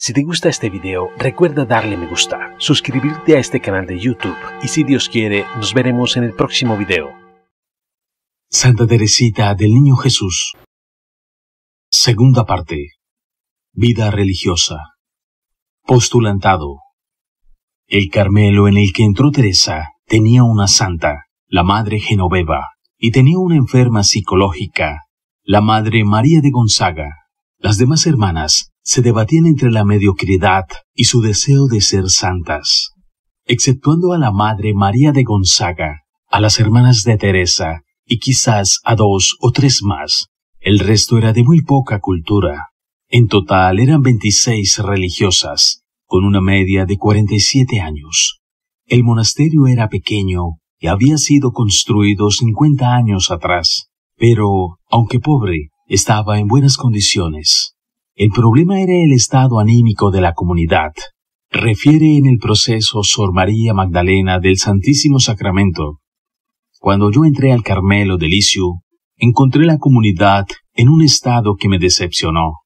Si te gusta este video, recuerda darle me gusta, suscribirte a este canal de YouTube y si Dios quiere, nos veremos en el próximo video. Santa Teresita del Niño Jesús Segunda parte Vida religiosa Postulantado El Carmelo en el que entró Teresa tenía una santa, la Madre Genoveva, y tenía una enferma psicológica, la Madre María de Gonzaga. Las demás hermanas se debatían entre la mediocridad y su deseo de ser santas, exceptuando a la Madre María de Gonzaga, a las hermanas de Teresa y quizás a dos o tres más. El resto era de muy poca cultura. En total eran 26 religiosas, con una media de 47 años. El monasterio era pequeño y había sido construido 50 años atrás, pero, aunque pobre, estaba en buenas condiciones. El problema era el estado anímico de la comunidad. Refiere en el proceso Sor María Magdalena del Santísimo Sacramento. Cuando yo entré al Carmelo de Licio, encontré la comunidad en un estado que me decepcionó.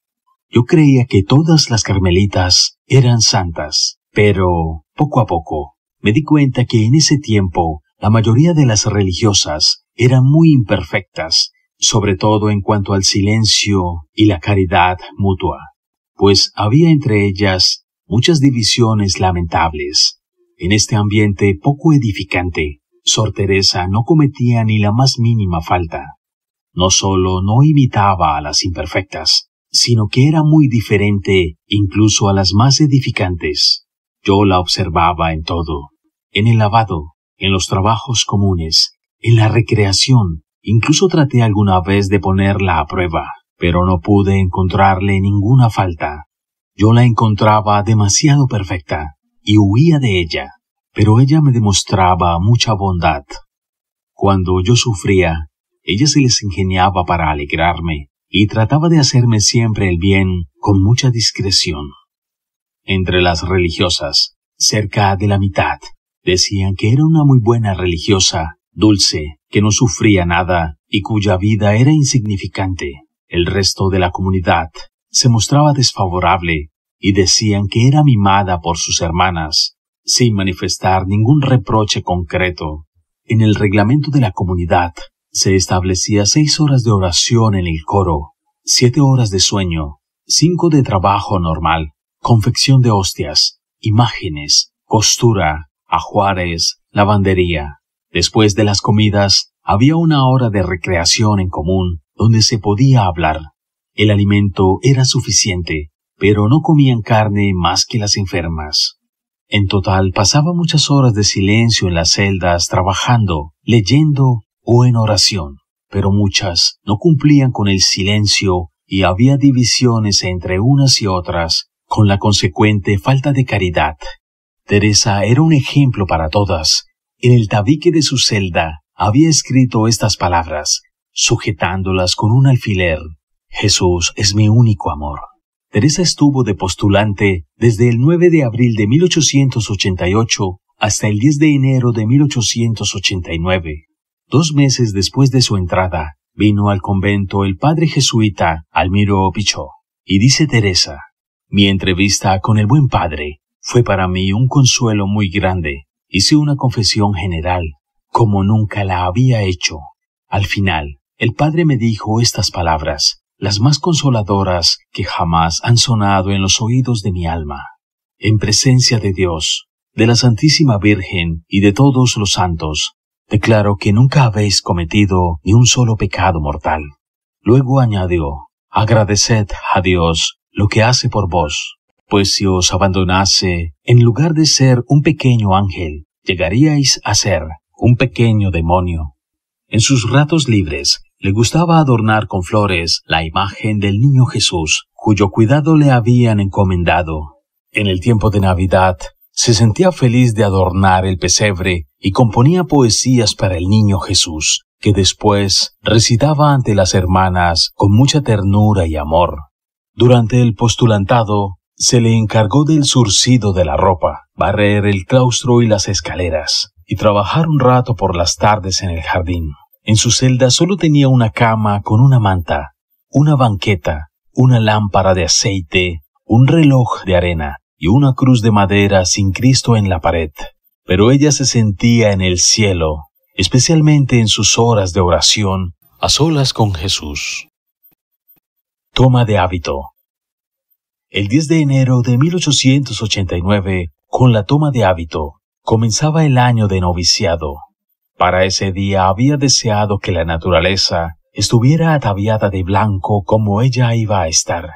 Yo creía que todas las carmelitas eran santas, pero poco a poco me di cuenta que en ese tiempo la mayoría de las religiosas eran muy imperfectas sobre todo en cuanto al silencio y la caridad mutua, pues había entre ellas muchas divisiones lamentables. En este ambiente poco edificante, Sor Teresa no cometía ni la más mínima falta. No solo no imitaba a las imperfectas, sino que era muy diferente incluso a las más edificantes. Yo la observaba en todo, en el lavado, en los trabajos comunes, en la recreación, Incluso traté alguna vez de ponerla a prueba, pero no pude encontrarle ninguna falta. Yo la encontraba demasiado perfecta, y huía de ella, pero ella me demostraba mucha bondad. Cuando yo sufría, ella se les ingeniaba para alegrarme, y trataba de hacerme siempre el bien con mucha discreción. Entre las religiosas, cerca de la mitad, decían que era una muy buena religiosa, dulce, que no sufría nada y cuya vida era insignificante. El resto de la comunidad se mostraba desfavorable y decían que era mimada por sus hermanas, sin manifestar ningún reproche concreto. En el reglamento de la comunidad se establecía seis horas de oración en el coro, siete horas de sueño, cinco de trabajo normal, confección de hostias, imágenes, costura, ajuares, lavandería. Después de las comidas, había una hora de recreación en común donde se podía hablar. El alimento era suficiente, pero no comían carne más que las enfermas. En total pasaba muchas horas de silencio en las celdas trabajando, leyendo o en oración, pero muchas no cumplían con el silencio y había divisiones entre unas y otras, con la consecuente falta de caridad. Teresa era un ejemplo para todas, en el tabique de su celda había escrito estas palabras, sujetándolas con un alfiler. Jesús es mi único amor. Teresa estuvo de postulante desde el 9 de abril de 1888 hasta el 10 de enero de 1889. Dos meses después de su entrada, vino al convento el padre jesuita Almiro Pichó. Y dice Teresa, mi entrevista con el buen padre fue para mí un consuelo muy grande, Hice una confesión general, como nunca la había hecho. Al final, el padre me dijo estas palabras, las más consoladoras que jamás han sonado en los oídos de mi alma. En presencia de Dios, de la Santísima Virgen y de todos los santos, declaro que nunca habéis cometido ni un solo pecado mortal. Luego añadió, agradeced a Dios lo que hace por vos, pues si os abandonase, en lugar de ser un pequeño ángel, llegaríais a ser un pequeño demonio. En sus ratos libres, le gustaba adornar con flores la imagen del niño Jesús, cuyo cuidado le habían encomendado. En el tiempo de Navidad, se sentía feliz de adornar el pesebre y componía poesías para el niño Jesús, que después recitaba ante las hermanas con mucha ternura y amor. Durante el postulantado, se le encargó del surcido de la ropa, barrer el claustro y las escaleras, y trabajar un rato por las tardes en el jardín. En su celda solo tenía una cama con una manta, una banqueta, una lámpara de aceite, un reloj de arena y una cruz de madera sin Cristo en la pared. Pero ella se sentía en el cielo, especialmente en sus horas de oración, a solas con Jesús. Toma de hábito. El 10 de enero de 1889, con la toma de hábito, comenzaba el año de noviciado. Para ese día había deseado que la naturaleza estuviera ataviada de blanco como ella iba a estar,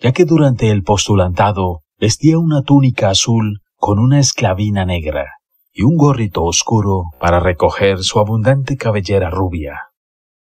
ya que durante el postulantado vestía una túnica azul con una esclavina negra y un gorrito oscuro para recoger su abundante cabellera rubia.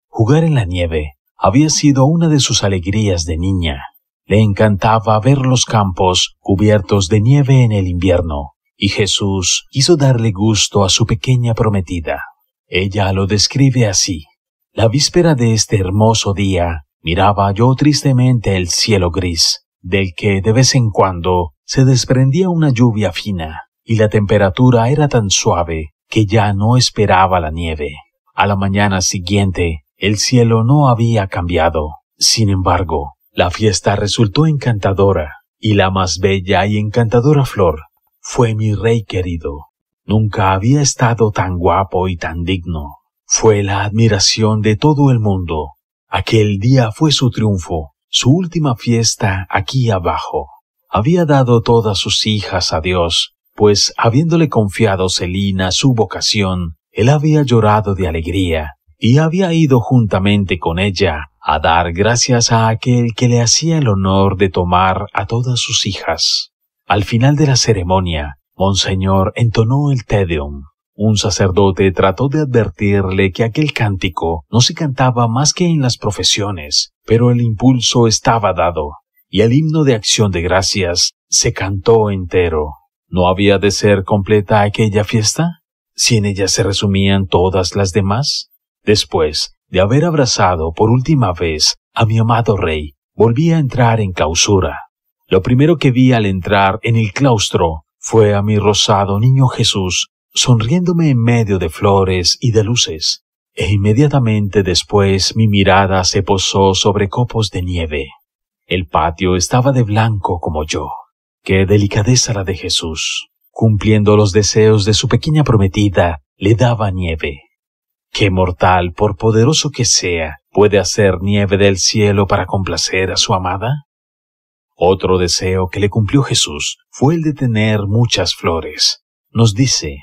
Jugar en la nieve había sido una de sus alegrías de niña, le encantaba ver los campos cubiertos de nieve en el invierno, y Jesús quiso darle gusto a su pequeña prometida. Ella lo describe así. La víspera de este hermoso día, miraba yo tristemente el cielo gris, del que de vez en cuando se desprendía una lluvia fina, y la temperatura era tan suave que ya no esperaba la nieve. A la mañana siguiente, el cielo no había cambiado. Sin embargo, la fiesta resultó encantadora, y la más bella y encantadora flor fue mi rey querido. Nunca había estado tan guapo y tan digno. Fue la admiración de todo el mundo. Aquel día fue su triunfo, su última fiesta aquí abajo. Había dado todas sus hijas a Dios, pues habiéndole confiado Selina su vocación, él había llorado de alegría y había ido juntamente con ella a dar gracias a aquel que le hacía el honor de tomar a todas sus hijas. Al final de la ceremonia, Monseñor entonó el Tedeum. Un sacerdote trató de advertirle que aquel cántico no se cantaba más que en las profesiones, pero el impulso estaba dado, y el himno de acción de gracias se cantó entero. ¿No había de ser completa aquella fiesta? si en ella se resumían todas las demás? Después de haber abrazado por última vez a mi amado rey, volví a entrar en clausura. Lo primero que vi al entrar en el claustro fue a mi rosado niño Jesús sonriéndome en medio de flores y de luces, e inmediatamente después mi mirada se posó sobre copos de nieve. El patio estaba de blanco como yo. Qué delicadeza la de Jesús. Cumpliendo los deseos de su pequeña prometida, le daba nieve. ¿Qué mortal, por poderoso que sea, puede hacer nieve del cielo para complacer a su amada? Otro deseo que le cumplió Jesús fue el de tener muchas flores. Nos dice,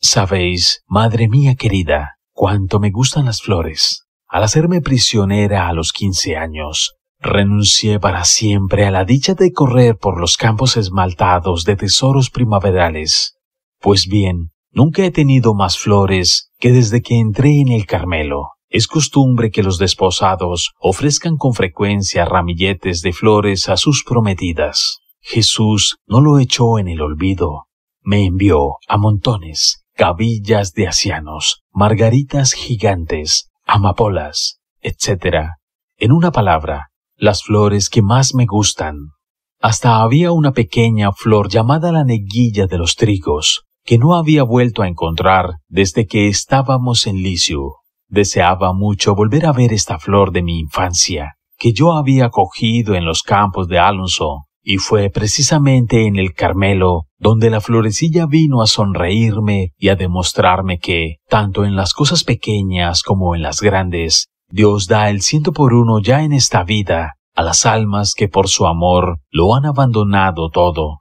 Sabéis, madre mía querida, cuánto me gustan las flores. Al hacerme prisionera a los quince años, renuncié para siempre a la dicha de correr por los campos esmaltados de tesoros primaverales. Pues bien, Nunca he tenido más flores que desde que entré en el Carmelo. Es costumbre que los desposados ofrezcan con frecuencia ramilletes de flores a sus prometidas. Jesús no lo echó en el olvido. Me envió a montones, cabillas de asianos, margaritas gigantes, amapolas, etc. En una palabra, las flores que más me gustan. Hasta había una pequeña flor llamada la neguilla de los trigos, que no había vuelto a encontrar desde que estábamos en Licio, Deseaba mucho volver a ver esta flor de mi infancia, que yo había cogido en los campos de Alonso, y fue precisamente en el Carmelo donde la florecilla vino a sonreírme y a demostrarme que, tanto en las cosas pequeñas como en las grandes, Dios da el ciento por uno ya en esta vida a las almas que por su amor lo han abandonado todo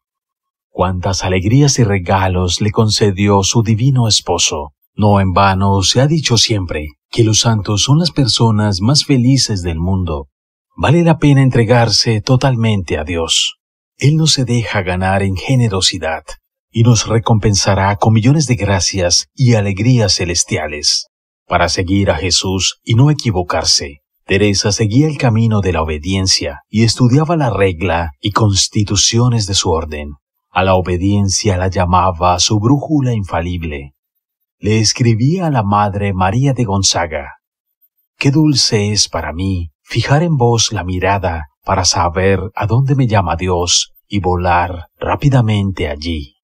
cuántas alegrías y regalos le concedió su divino esposo. No en vano se ha dicho siempre que los santos son las personas más felices del mundo. Vale la pena entregarse totalmente a Dios. Él no se deja ganar en generosidad y nos recompensará con millones de gracias y alegrías celestiales. Para seguir a Jesús y no equivocarse, Teresa seguía el camino de la obediencia y estudiaba la regla y constituciones de su orden. A la obediencia la llamaba su brújula infalible. Le escribía a la Madre María de Gonzaga. Qué dulce es para mí fijar en vos la mirada para saber a dónde me llama Dios y volar rápidamente allí.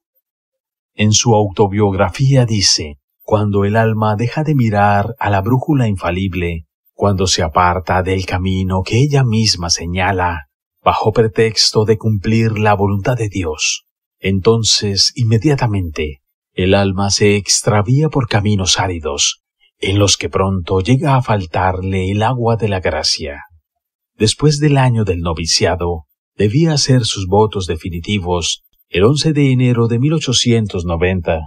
En su autobiografía dice, cuando el alma deja de mirar a la brújula infalible, cuando se aparta del camino que ella misma señala, bajo pretexto de cumplir la voluntad de Dios, entonces, inmediatamente, el alma se extravía por caminos áridos, en los que pronto llega a faltarle el agua de la gracia. Después del año del noviciado, debía hacer sus votos definitivos el 11 de enero de 1890.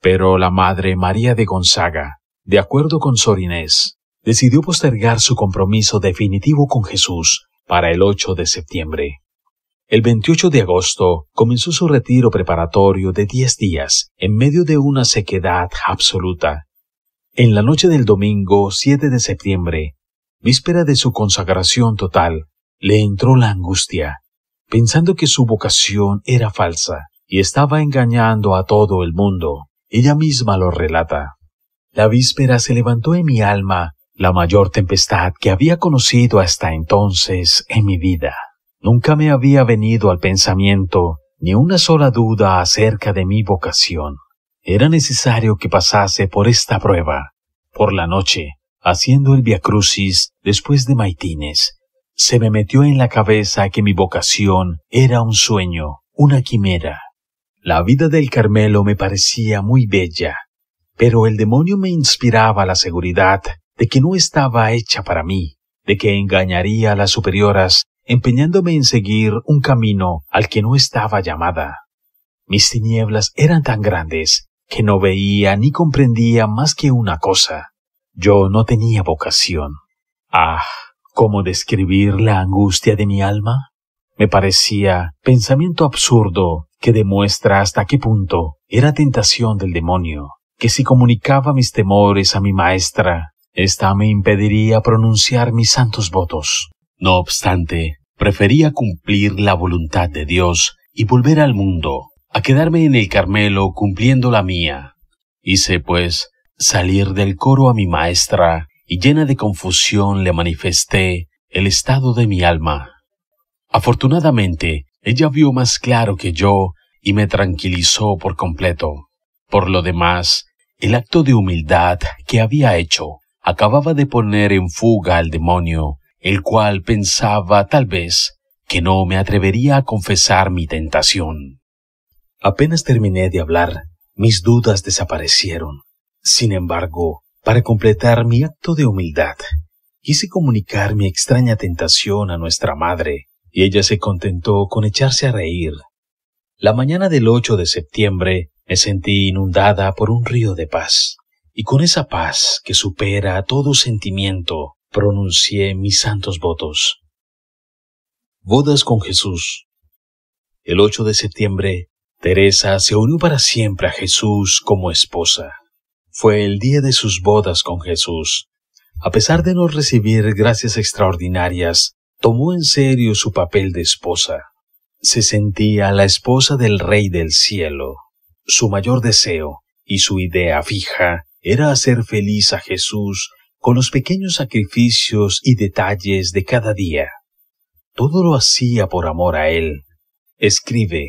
Pero la madre María de Gonzaga, de acuerdo con Sorinés, decidió postergar su compromiso definitivo con Jesús para el 8 de septiembre. El 28 de agosto comenzó su retiro preparatorio de 10 días en medio de una sequedad absoluta. En la noche del domingo 7 de septiembre, víspera de su consagración total, le entró la angustia, pensando que su vocación era falsa y estaba engañando a todo el mundo. Ella misma lo relata. La víspera se levantó en mi alma la mayor tempestad que había conocido hasta entonces en mi vida. Nunca me había venido al pensamiento ni una sola duda acerca de mi vocación. Era necesario que pasase por esta prueba. Por la noche, haciendo el viacrucis después de Maitines, se me metió en la cabeza que mi vocación era un sueño, una quimera. La vida del Carmelo me parecía muy bella, pero el demonio me inspiraba la seguridad de que no estaba hecha para mí, de que engañaría a las superioras empeñándome en seguir un camino al que no estaba llamada. Mis tinieblas eran tan grandes que no veía ni comprendía más que una cosa. Yo no tenía vocación. Ah, ¿cómo describir la angustia de mi alma? Me parecía pensamiento absurdo que demuestra hasta qué punto era tentación del demonio, que si comunicaba mis temores a mi maestra, ésta me impediría pronunciar mis santos votos. No obstante, prefería cumplir la voluntad de Dios y volver al mundo, a quedarme en el Carmelo cumpliendo la mía. Hice, pues, salir del coro a mi maestra, y llena de confusión le manifesté el estado de mi alma. Afortunadamente, ella vio más claro que yo y me tranquilizó por completo. Por lo demás, el acto de humildad que había hecho acababa de poner en fuga al demonio el cual pensaba tal vez que no me atrevería a confesar mi tentación. Apenas terminé de hablar, mis dudas desaparecieron. Sin embargo, para completar mi acto de humildad, quise comunicar mi extraña tentación a nuestra madre, y ella se contentó con echarse a reír. La mañana del 8 de septiembre me sentí inundada por un río de paz, y con esa paz que supera todo sentimiento, pronuncié mis santos votos. Bodas con Jesús. El 8 de septiembre, Teresa se unió para siempre a Jesús como esposa. Fue el día de sus bodas con Jesús. A pesar de no recibir gracias extraordinarias, tomó en serio su papel de esposa. Se sentía la esposa del Rey del Cielo. Su mayor deseo y su idea fija era hacer feliz a Jesús con los pequeños sacrificios y detalles de cada día. Todo lo hacía por amor a Él. Escribe,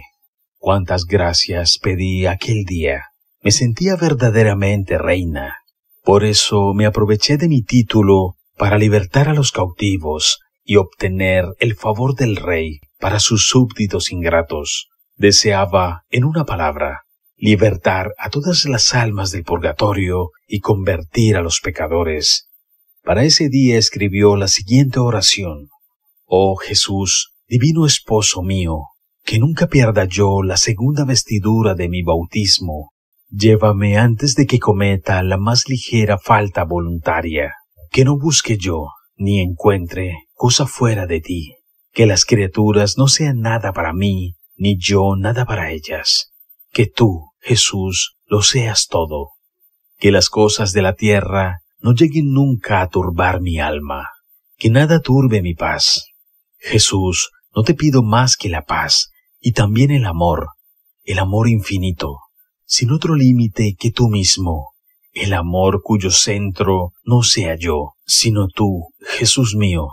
cuántas gracias pedí aquel día. Me sentía verdaderamente reina. Por eso me aproveché de mi título para libertar a los cautivos y obtener el favor del rey para sus súbditos ingratos. Deseaba, en una palabra, libertar a todas las almas del purgatorio y convertir a los pecadores para ese día escribió la siguiente oración. Oh Jesús, divino esposo mío, que nunca pierda yo la segunda vestidura de mi bautismo. Llévame antes de que cometa la más ligera falta voluntaria. Que no busque yo, ni encuentre, cosa fuera de ti. Que las criaturas no sean nada para mí, ni yo nada para ellas. Que tú, Jesús, lo seas todo. Que las cosas de la tierra no lleguen nunca a turbar mi alma, que nada turbe mi paz. Jesús, no te pido más que la paz, y también el amor, el amor infinito, sin otro límite que tú mismo, el amor cuyo centro no sea yo, sino tú, Jesús mío.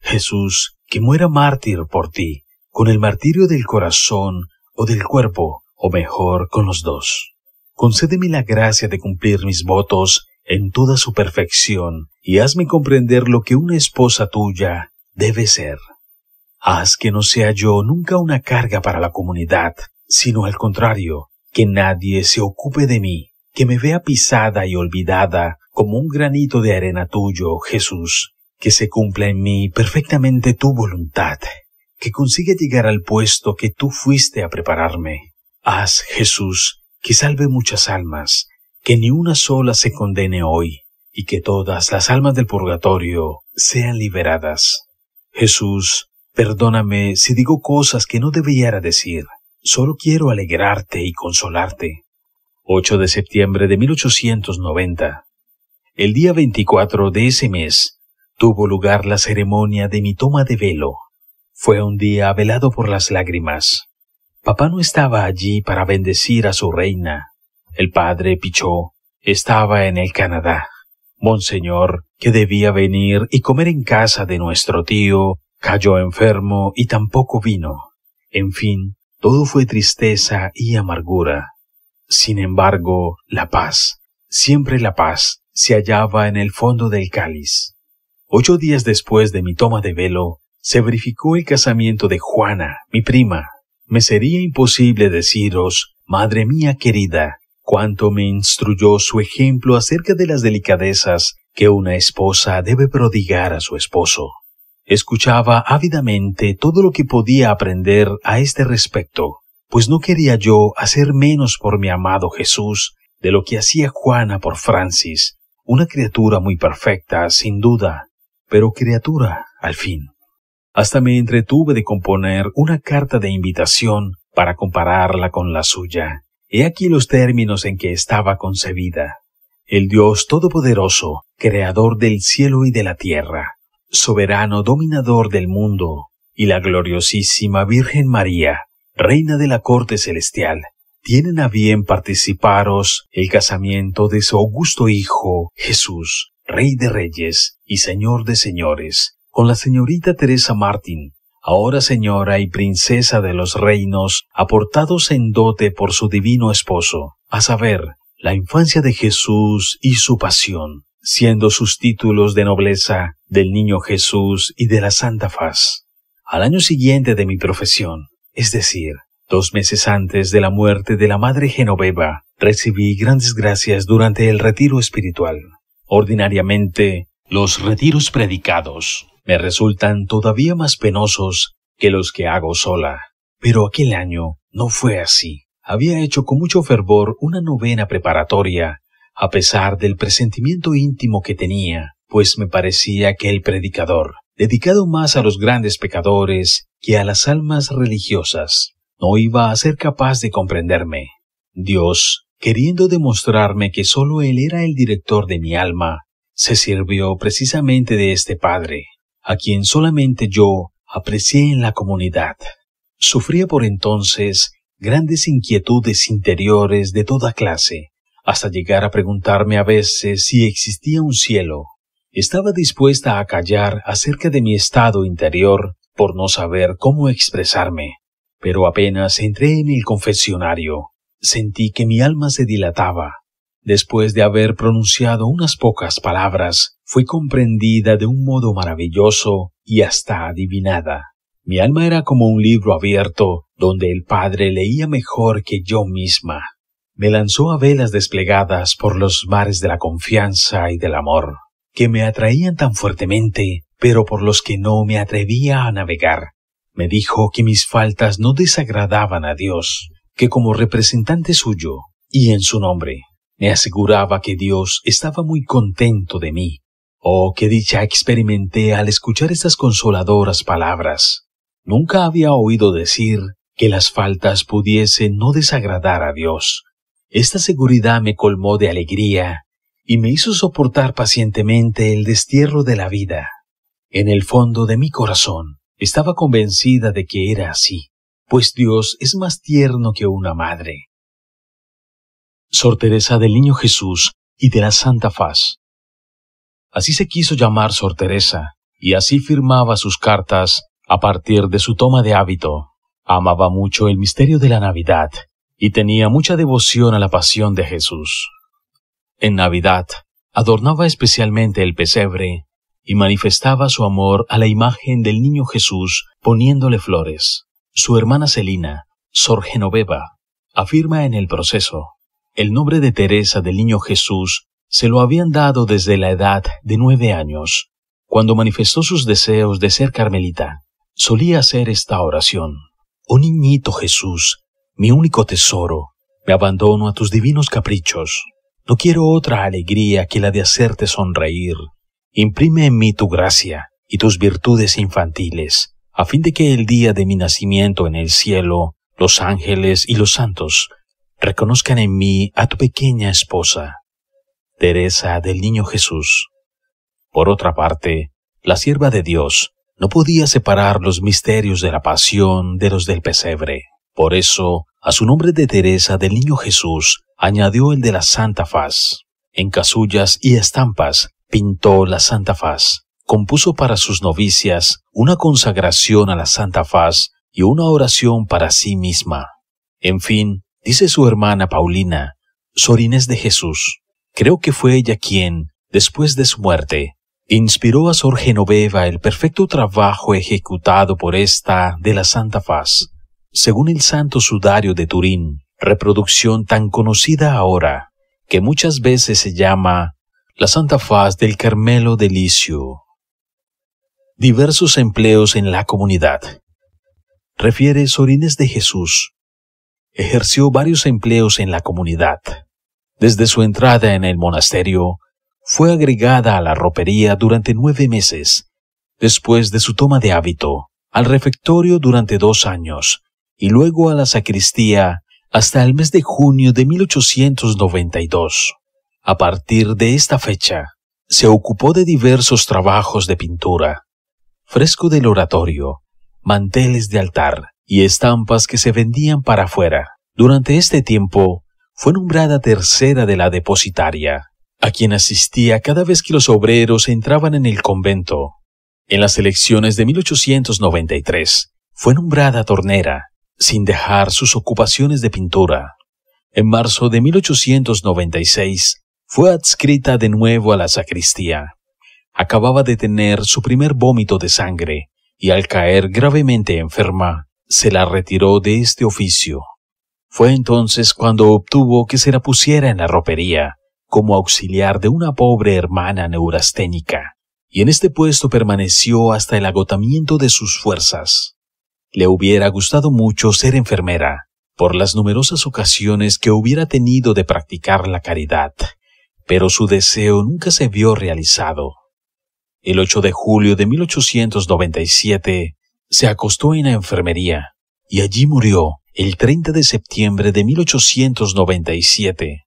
Jesús, que muera mártir por ti, con el martirio del corazón o del cuerpo, o mejor, con los dos. Concédeme la gracia de cumplir mis votos en toda su perfección y hazme comprender lo que una esposa tuya debe ser. Haz que no sea yo nunca una carga para la comunidad, sino al contrario, que nadie se ocupe de mí, que me vea pisada y olvidada como un granito de arena tuyo, Jesús, que se cumpla en mí perfectamente tu voluntad, que consiga llegar al puesto que tú fuiste a prepararme. Haz, Jesús, que salve muchas almas, que ni una sola se condene hoy, y que todas las almas del purgatorio sean liberadas. Jesús, perdóname si digo cosas que no debiera decir, solo quiero alegrarte y consolarte. 8 de septiembre de 1890. El día 24 de ese mes tuvo lugar la ceremonia de mi toma de velo. Fue un día velado por las lágrimas. Papá no estaba allí para bendecir a su reina, el padre Pichot estaba en el Canadá. Monseñor, que debía venir y comer en casa de nuestro tío, cayó enfermo y tampoco vino. En fin, todo fue tristeza y amargura. Sin embargo, la paz, siempre la paz, se hallaba en el fondo del cáliz. Ocho días después de mi toma de velo, se verificó el casamiento de Juana, mi prima. Me sería imposible deciros, madre mía querida, cuánto me instruyó su ejemplo acerca de las delicadezas que una esposa debe prodigar a su esposo. Escuchaba ávidamente todo lo que podía aprender a este respecto, pues no quería yo hacer menos por mi amado Jesús de lo que hacía Juana por Francis, una criatura muy perfecta, sin duda, pero criatura al fin. Hasta me entretuve de componer una carta de invitación para compararla con la suya, He aquí los términos en que estaba concebida. El Dios Todopoderoso, Creador del cielo y de la tierra, soberano dominador del mundo, y la gloriosísima Virgen María, Reina de la Corte Celestial, tienen a bien participaros el casamiento de su augusto Hijo, Jesús, Rey de Reyes y Señor de Señores, con la señorita Teresa Martín, ahora señora y princesa de los reinos, aportados en dote por su divino esposo, a saber, la infancia de Jesús y su pasión, siendo sus títulos de nobleza del niño Jesús y de la Santa Faz. Al año siguiente de mi profesión, es decir, dos meses antes de la muerte de la Madre Genoveva, recibí grandes gracias durante el retiro espiritual. Ordinariamente, los retiros predicados me resultan todavía más penosos que los que hago sola. Pero aquel año no fue así. Había hecho con mucho fervor una novena preparatoria, a pesar del presentimiento íntimo que tenía, pues me parecía que el predicador, dedicado más a los grandes pecadores que a las almas religiosas, no iba a ser capaz de comprenderme. Dios, queriendo demostrarme que sólo Él era el director de mi alma, se sirvió precisamente de este Padre, a quien solamente yo aprecié en la comunidad. Sufría por entonces grandes inquietudes interiores de toda clase, hasta llegar a preguntarme a veces si existía un cielo. Estaba dispuesta a callar acerca de mi estado interior por no saber cómo expresarme. Pero apenas entré en el confesionario, sentí que mi alma se dilataba, Después de haber pronunciado unas pocas palabras, fui comprendida de un modo maravilloso y hasta adivinada. Mi alma era como un libro abierto, donde el Padre leía mejor que yo misma. Me lanzó a velas desplegadas por los mares de la confianza y del amor, que me atraían tan fuertemente, pero por los que no me atrevía a navegar. Me dijo que mis faltas no desagradaban a Dios, que como representante suyo, y en su nombre, me aseguraba que Dios estaba muy contento de mí. Oh, qué dicha experimenté al escuchar estas consoladoras palabras. Nunca había oído decir que las faltas pudiesen no desagradar a Dios. Esta seguridad me colmó de alegría y me hizo soportar pacientemente el destierro de la vida. En el fondo de mi corazón estaba convencida de que era así, pues Dios es más tierno que una madre, Sor Teresa del Niño Jesús y de la Santa Faz. Así se quiso llamar Sor Teresa, y así firmaba sus cartas a partir de su toma de hábito. Amaba mucho el misterio de la Navidad y tenía mucha devoción a la pasión de Jesús. En Navidad adornaba especialmente el pesebre y manifestaba su amor a la imagen del niño Jesús poniéndole flores. Su hermana Celina, Sor Genoveva, afirma en el proceso el nombre de Teresa del Niño Jesús se lo habían dado desde la edad de nueve años, cuando manifestó sus deseos de ser carmelita. Solía hacer esta oración. Oh niñito Jesús, mi único tesoro, me abandono a tus divinos caprichos. No quiero otra alegría que la de hacerte sonreír. Imprime en mí tu gracia y tus virtudes infantiles, a fin de que el día de mi nacimiento en el cielo, los ángeles y los santos reconozcan en mí a tu pequeña esposa, Teresa del Niño Jesús. Por otra parte, la sierva de Dios no podía separar los misterios de la pasión de los del pesebre. Por eso, a su nombre de Teresa del Niño Jesús añadió el de la Santa Faz. En casullas y estampas pintó la Santa Faz. Compuso para sus novicias una consagración a la Santa Faz y una oración para sí misma. En fin, Dice su hermana Paulina, Sorines de Jesús. Creo que fue ella quien, después de su muerte, inspiró a Sor Genoveva el perfecto trabajo ejecutado por esta de la Santa Faz. Según el Santo Sudario de Turín, reproducción tan conocida ahora, que muchas veces se llama la Santa Faz del Carmelo de Licio. Diversos empleos en la comunidad. Refiere Sorines de Jesús ejerció varios empleos en la comunidad. Desde su entrada en el monasterio, fue agregada a la ropería durante nueve meses, después de su toma de hábito, al refectorio durante dos años, y luego a la sacristía hasta el mes de junio de 1892. A partir de esta fecha, se ocupó de diversos trabajos de pintura, fresco del oratorio, manteles de altar, y estampas que se vendían para afuera. Durante este tiempo, fue nombrada tercera de la depositaria, a quien asistía cada vez que los obreros entraban en el convento. En las elecciones de 1893, fue nombrada tornera, sin dejar sus ocupaciones de pintura. En marzo de 1896, fue adscrita de nuevo a la sacristía. Acababa de tener su primer vómito de sangre y al caer gravemente enferma, se la retiró de este oficio. Fue entonces cuando obtuvo que se la pusiera en la ropería, como auxiliar de una pobre hermana neurasténica, y en este puesto permaneció hasta el agotamiento de sus fuerzas. Le hubiera gustado mucho ser enfermera, por las numerosas ocasiones que hubiera tenido de practicar la caridad, pero su deseo nunca se vio realizado. El 8 de julio de 1897 se acostó en la enfermería y allí murió el 30 de septiembre de 1897.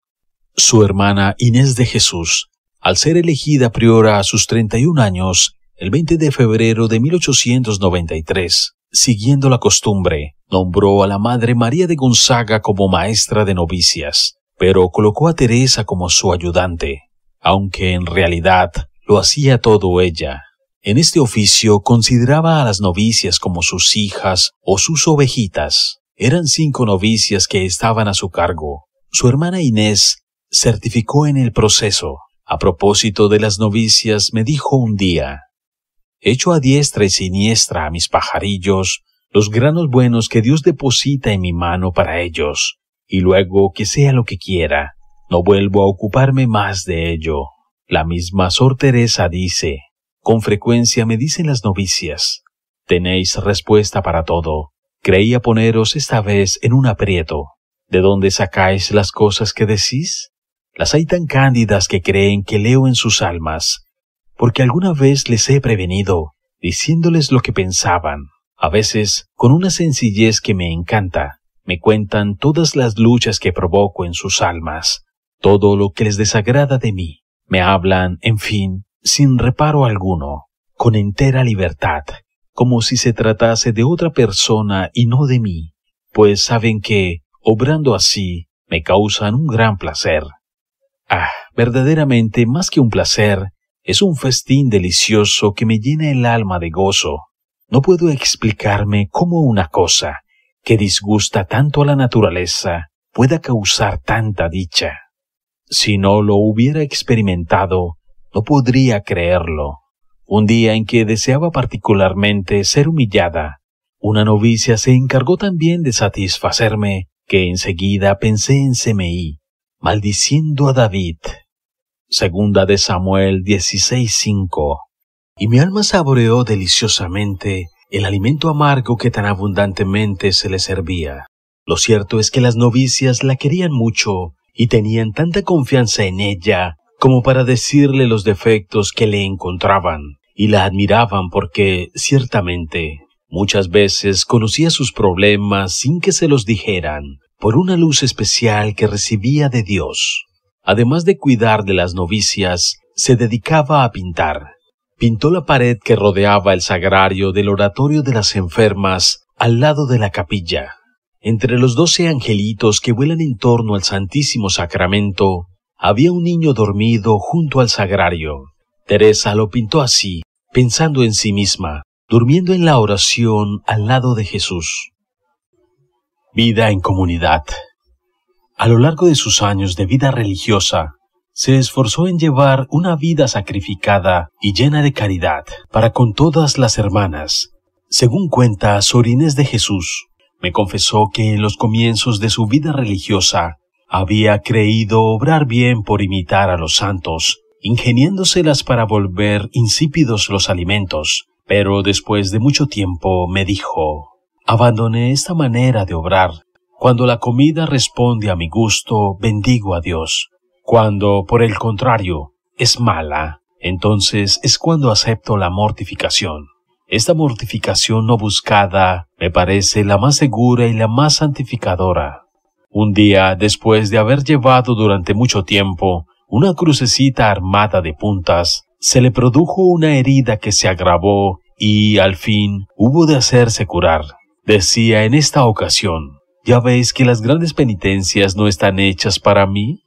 Su hermana Inés de Jesús, al ser elegida priora a sus 31 años, el 20 de febrero de 1893, siguiendo la costumbre, nombró a la Madre María de Gonzaga como maestra de novicias, pero colocó a Teresa como su ayudante, aunque en realidad lo hacía todo ella. En este oficio consideraba a las novicias como sus hijas o sus ovejitas. Eran cinco novicias que estaban a su cargo. Su hermana Inés certificó en el proceso. A propósito de las novicias, me dijo un día, Echo a diestra y siniestra a mis pajarillos los granos buenos que Dios deposita en mi mano para ellos, y luego que sea lo que quiera, no vuelvo a ocuparme más de ello. La misma Sor Teresa dice, con frecuencia me dicen las novicias, tenéis respuesta para todo. Creía poneros esta vez en un aprieto. ¿De dónde sacáis las cosas que decís? Las hay tan cándidas que creen que leo en sus almas, porque alguna vez les he prevenido, diciéndoles lo que pensaban. A veces, con una sencillez que me encanta, me cuentan todas las luchas que provoco en sus almas, todo lo que les desagrada de mí. Me hablan, en fin, sin reparo alguno, con entera libertad, como si se tratase de otra persona y no de mí, pues saben que, obrando así, me causan un gran placer. Ah, verdaderamente más que un placer, es un festín delicioso que me llena el alma de gozo. No puedo explicarme cómo una cosa que disgusta tanto a la naturaleza pueda causar tanta dicha. Si no lo hubiera experimentado, no podría creerlo. Un día en que deseaba particularmente ser humillada, una novicia se encargó también de satisfacerme, que enseguida pensé en Semeí, maldiciendo a David. Segunda de Samuel 16:5. Y mi alma saboreó deliciosamente el alimento amargo que tan abundantemente se le servía. Lo cierto es que las novicias la querían mucho y tenían tanta confianza en ella como para decirle los defectos que le encontraban, y la admiraban porque, ciertamente, muchas veces conocía sus problemas sin que se los dijeran, por una luz especial que recibía de Dios. Además de cuidar de las novicias, se dedicaba a pintar. Pintó la pared que rodeaba el sagrario del oratorio de las enfermas al lado de la capilla. Entre los doce angelitos que vuelan en torno al Santísimo Sacramento, había un niño dormido junto al sagrario. Teresa lo pintó así, pensando en sí misma, durmiendo en la oración al lado de Jesús. Vida en comunidad. A lo largo de sus años de vida religiosa, se esforzó en llevar una vida sacrificada y llena de caridad para con todas las hermanas. Según cuenta Sorinés de Jesús, me confesó que en los comienzos de su vida religiosa había creído obrar bien por imitar a los santos, ingeniándoselas para volver insípidos los alimentos, pero después de mucho tiempo me dijo, abandoné esta manera de obrar. Cuando la comida responde a mi gusto, bendigo a Dios. Cuando, por el contrario, es mala, entonces es cuando acepto la mortificación. Esta mortificación no buscada me parece la más segura y la más santificadora. Un día, después de haber llevado durante mucho tiempo una crucecita armada de puntas, se le produjo una herida que se agravó y, al fin, hubo de hacerse curar. Decía en esta ocasión, ¿ya veis que las grandes penitencias no están hechas para mí?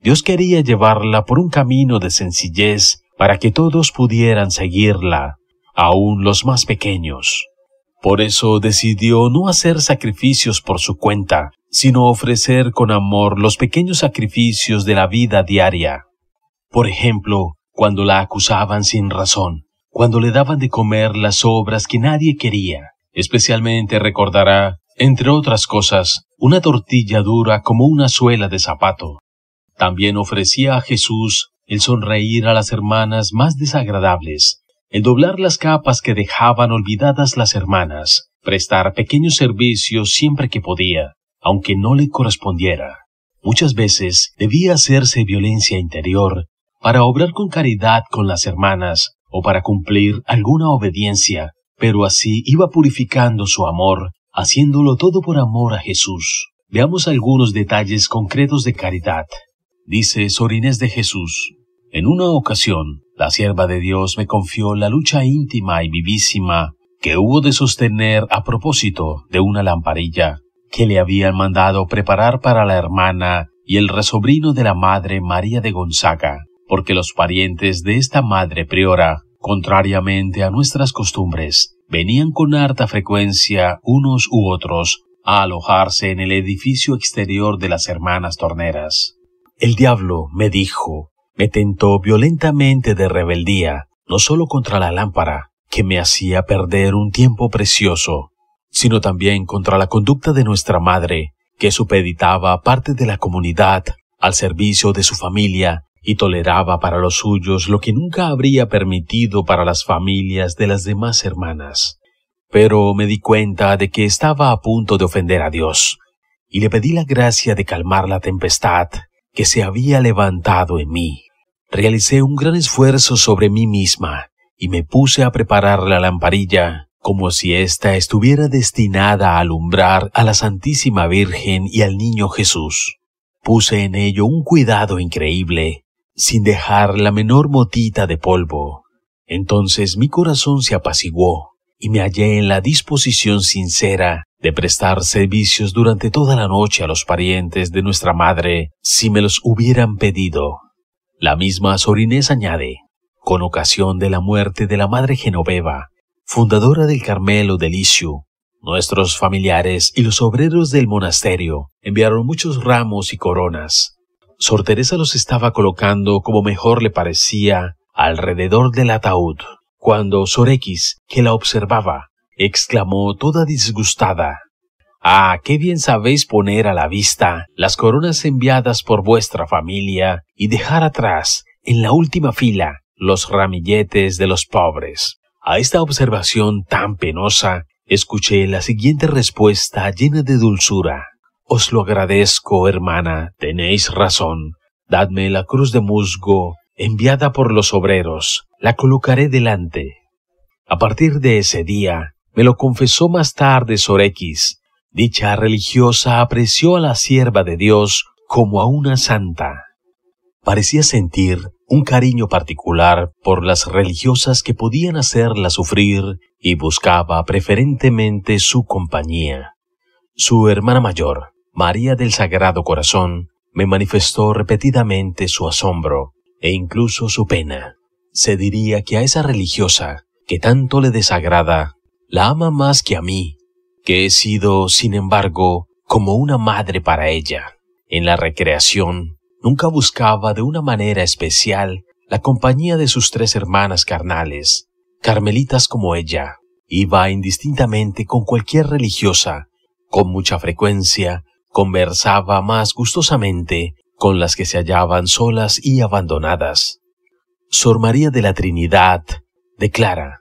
Dios quería llevarla por un camino de sencillez para que todos pudieran seguirla, aun los más pequeños. Por eso decidió no hacer sacrificios por su cuenta, sino ofrecer con amor los pequeños sacrificios de la vida diaria. Por ejemplo, cuando la acusaban sin razón, cuando le daban de comer las obras que nadie quería. Especialmente recordará, entre otras cosas, una tortilla dura como una suela de zapato. También ofrecía a Jesús el sonreír a las hermanas más desagradables, el doblar las capas que dejaban olvidadas las hermanas, prestar pequeños servicios siempre que podía, aunque no le correspondiera. Muchas veces debía hacerse violencia interior para obrar con caridad con las hermanas o para cumplir alguna obediencia, pero así iba purificando su amor, haciéndolo todo por amor a Jesús. Veamos algunos detalles concretos de caridad. Dice Sorinés de Jesús, En una ocasión, la sierva de Dios me confió la lucha íntima y vivísima que hubo de sostener a propósito de una lamparilla que le habían mandado preparar para la hermana y el resobrino de la madre María de Gonzaga, porque los parientes de esta madre priora, contrariamente a nuestras costumbres, venían con harta frecuencia unos u otros a alojarse en el edificio exterior de las hermanas torneras. El diablo, me dijo, me tentó violentamente de rebeldía, no solo contra la lámpara, que me hacía perder un tiempo precioso, sino también contra la conducta de nuestra madre, que supeditaba parte de la comunidad al servicio de su familia y toleraba para los suyos lo que nunca habría permitido para las familias de las demás hermanas. Pero me di cuenta de que estaba a punto de ofender a Dios, y le pedí la gracia de calmar la tempestad que se había levantado en mí. Realicé un gran esfuerzo sobre mí misma, y me puse a preparar la lamparilla como si ésta estuviera destinada a alumbrar a la Santísima Virgen y al Niño Jesús. Puse en ello un cuidado increíble, sin dejar la menor motita de polvo. Entonces mi corazón se apaciguó y me hallé en la disposición sincera de prestar servicios durante toda la noche a los parientes de nuestra madre si me los hubieran pedido. La misma Sorinés añade, con ocasión de la muerte de la madre Genoveva, fundadora del Carmelo de Nuestros familiares y los obreros del monasterio enviaron muchos ramos y coronas. Sor Teresa los estaba colocando como mejor le parecía alrededor del ataúd, cuando Sor X, que la observaba, exclamó toda disgustada. Ah, qué bien sabéis poner a la vista las coronas enviadas por vuestra familia y dejar atrás, en la última fila, los ramilletes de los pobres. A esta observación tan penosa, escuché la siguiente respuesta llena de dulzura. Os lo agradezco, hermana, tenéis razón. Dadme la cruz de musgo enviada por los obreros, la colocaré delante. A partir de ese día, me lo confesó más tarde Sorequis, dicha religiosa apreció a la sierva de Dios como a una santa parecía sentir un cariño particular por las religiosas que podían hacerla sufrir y buscaba preferentemente su compañía. Su hermana mayor, María del Sagrado Corazón, me manifestó repetidamente su asombro e incluso su pena. Se diría que a esa religiosa, que tanto le desagrada, la ama más que a mí, que he sido, sin embargo, como una madre para ella. En la recreación, nunca buscaba de una manera especial la compañía de sus tres hermanas carnales, carmelitas como ella. Iba indistintamente con cualquier religiosa, con mucha frecuencia, conversaba más gustosamente con las que se hallaban solas y abandonadas. Sor María de la Trinidad declara,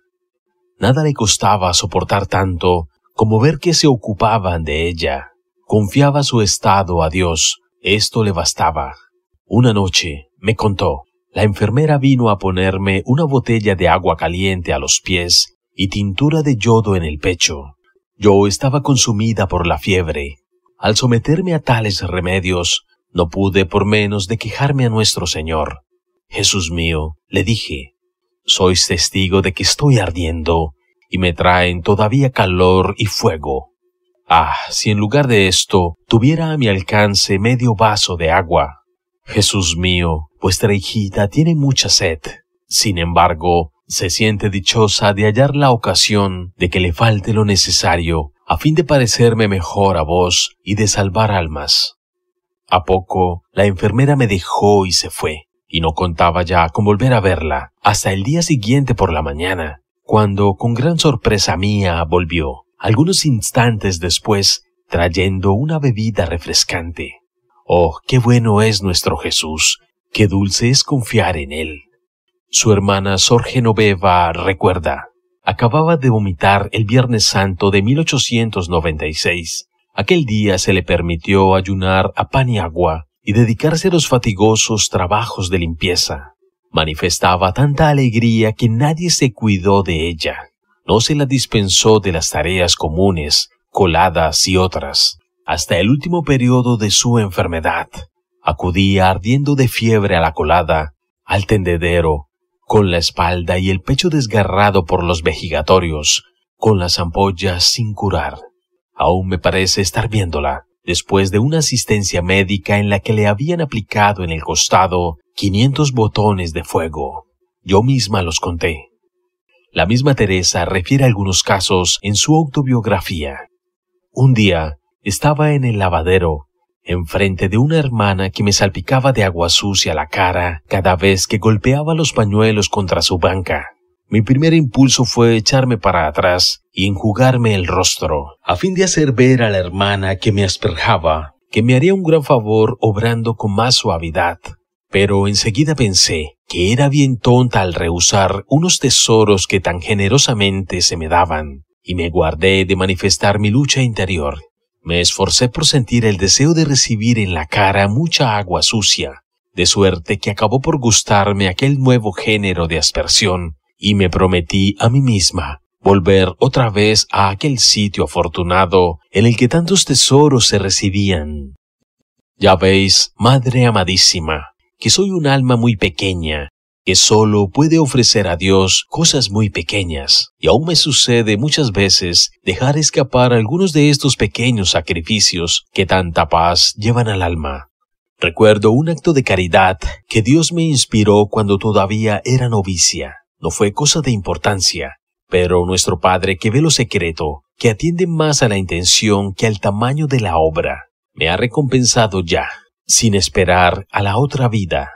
nada le costaba soportar tanto como ver que se ocupaban de ella. Confiaba su estado a Dios, esto le bastaba. Una noche, me contó, la enfermera vino a ponerme una botella de agua caliente a los pies y tintura de yodo en el pecho. Yo estaba consumida por la fiebre. Al someterme a tales remedios, no pude por menos de quejarme a nuestro Señor. Jesús mío, le dije, sois testigo de que estoy ardiendo, y me traen todavía calor y fuego. Ah, si en lugar de esto tuviera a mi alcance medio vaso de agua. Jesús mío, vuestra hijita tiene mucha sed. Sin embargo, se siente dichosa de hallar la ocasión de que le falte lo necesario, a fin de parecerme mejor a vos y de salvar almas. A poco, la enfermera me dejó y se fue, y no contaba ya con volver a verla, hasta el día siguiente por la mañana, cuando, con gran sorpresa mía, volvió, algunos instantes después, trayendo una bebida refrescante. Oh, qué bueno es nuestro Jesús, qué dulce es confiar en él. Su hermana Sorge Noveva recuerda, acababa de vomitar el Viernes Santo de 1896. Aquel día se le permitió ayunar a pan y agua y dedicarse a los fatigosos trabajos de limpieza. Manifestaba tanta alegría que nadie se cuidó de ella. No se la dispensó de las tareas comunes, coladas y otras hasta el último periodo de su enfermedad. Acudía ardiendo de fiebre a la colada, al tendedero, con la espalda y el pecho desgarrado por los vejigatorios, con las ampollas sin curar. Aún me parece estar viéndola, después de una asistencia médica en la que le habían aplicado en el costado 500 botones de fuego. Yo misma los conté. La misma Teresa refiere algunos casos en su autobiografía. Un día, estaba en el lavadero, enfrente de una hermana que me salpicaba de agua sucia la cara cada vez que golpeaba los pañuelos contra su banca. Mi primer impulso fue echarme para atrás y enjugarme el rostro, a fin de hacer ver a la hermana que me asperjaba, que me haría un gran favor obrando con más suavidad. Pero enseguida pensé que era bien tonta al rehusar unos tesoros que tan generosamente se me daban, y me guardé de manifestar mi lucha interior me esforcé por sentir el deseo de recibir en la cara mucha agua sucia, de suerte que acabó por gustarme aquel nuevo género de aspersión, y me prometí a mí misma volver otra vez a aquel sitio afortunado en el que tantos tesoros se recibían. Ya veis, Madre amadísima, que soy un alma muy pequeña sólo solo puede ofrecer a Dios cosas muy pequeñas. Y aún me sucede muchas veces dejar escapar algunos de estos pequeños sacrificios que tanta paz llevan al alma. Recuerdo un acto de caridad que Dios me inspiró cuando todavía era novicia. No fue cosa de importancia, pero nuestro Padre que ve lo secreto, que atiende más a la intención que al tamaño de la obra, me ha recompensado ya, sin esperar a la otra vida.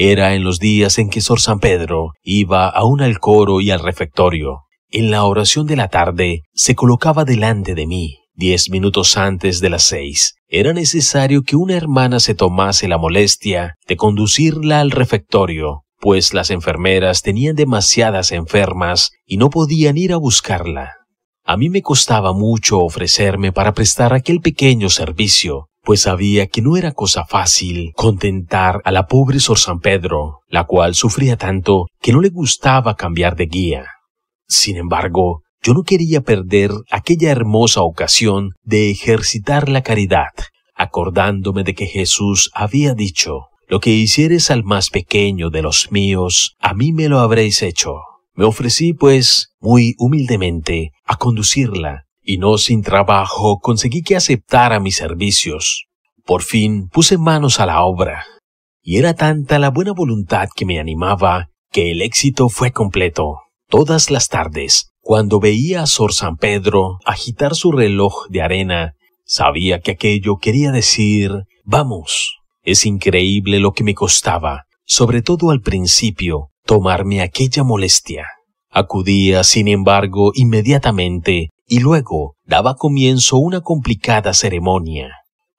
Era en los días en que Sor San Pedro iba aún al coro y al refectorio. En la oración de la tarde se colocaba delante de mí, diez minutos antes de las seis. Era necesario que una hermana se tomase la molestia de conducirla al refectorio, pues las enfermeras tenían demasiadas enfermas y no podían ir a buscarla. A mí me costaba mucho ofrecerme para prestar aquel pequeño servicio, pues sabía que no era cosa fácil contentar a la pobre Sor San Pedro, la cual sufría tanto que no le gustaba cambiar de guía. Sin embargo, yo no quería perder aquella hermosa ocasión de ejercitar la caridad, acordándome de que Jesús había dicho, lo que hicieres al más pequeño de los míos, a mí me lo habréis hecho. Me ofrecí, pues, muy humildemente, a conducirla y no sin trabajo conseguí que aceptara mis servicios. Por fin puse manos a la obra, y era tanta la buena voluntad que me animaba que el éxito fue completo. Todas las tardes, cuando veía a Sor San Pedro agitar su reloj de arena, sabía que aquello quería decir vamos. Es increíble lo que me costaba, sobre todo al principio, tomarme aquella molestia. Acudía, sin embargo, inmediatamente y luego daba comienzo una complicada ceremonia.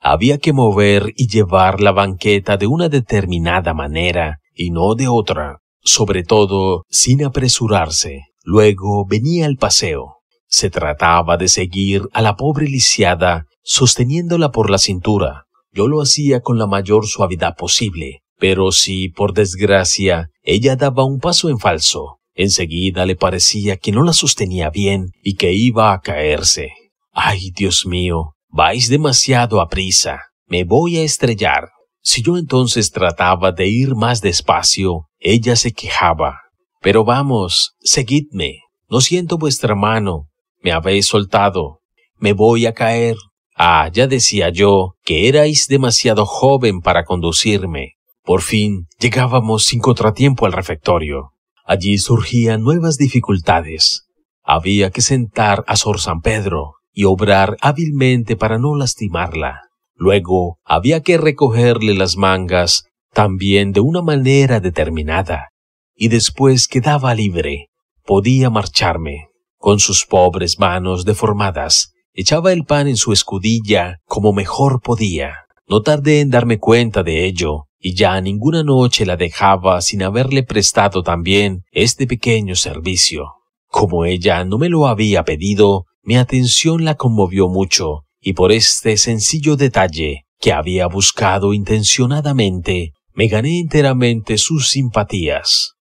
Había que mover y llevar la banqueta de una determinada manera y no de otra, sobre todo sin apresurarse. Luego venía el paseo. Se trataba de seguir a la pobre lisiada sosteniéndola por la cintura. Yo lo hacía con la mayor suavidad posible, pero si, por desgracia, ella daba un paso en falso, Enseguida le parecía que no la sostenía bien y que iba a caerse. Ay, Dios mío, vais demasiado a prisa. Me voy a estrellar. Si yo entonces trataba de ir más despacio, ella se quejaba. Pero vamos, seguidme. No siento vuestra mano. Me habéis soltado. Me voy a caer. Ah, ya decía yo que erais demasiado joven para conducirme. Por fin llegábamos sin contratiempo al refectorio. Allí surgían nuevas dificultades. Había que sentar a Sor San Pedro y obrar hábilmente para no lastimarla. Luego había que recogerle las mangas también de una manera determinada. Y después quedaba libre. Podía marcharme. Con sus pobres manos deformadas, echaba el pan en su escudilla como mejor podía. No tardé en darme cuenta de ello, y ya ninguna noche la dejaba sin haberle prestado también este pequeño servicio. Como ella no me lo había pedido, mi atención la conmovió mucho, y por este sencillo detalle, que había buscado intencionadamente, me gané enteramente sus simpatías.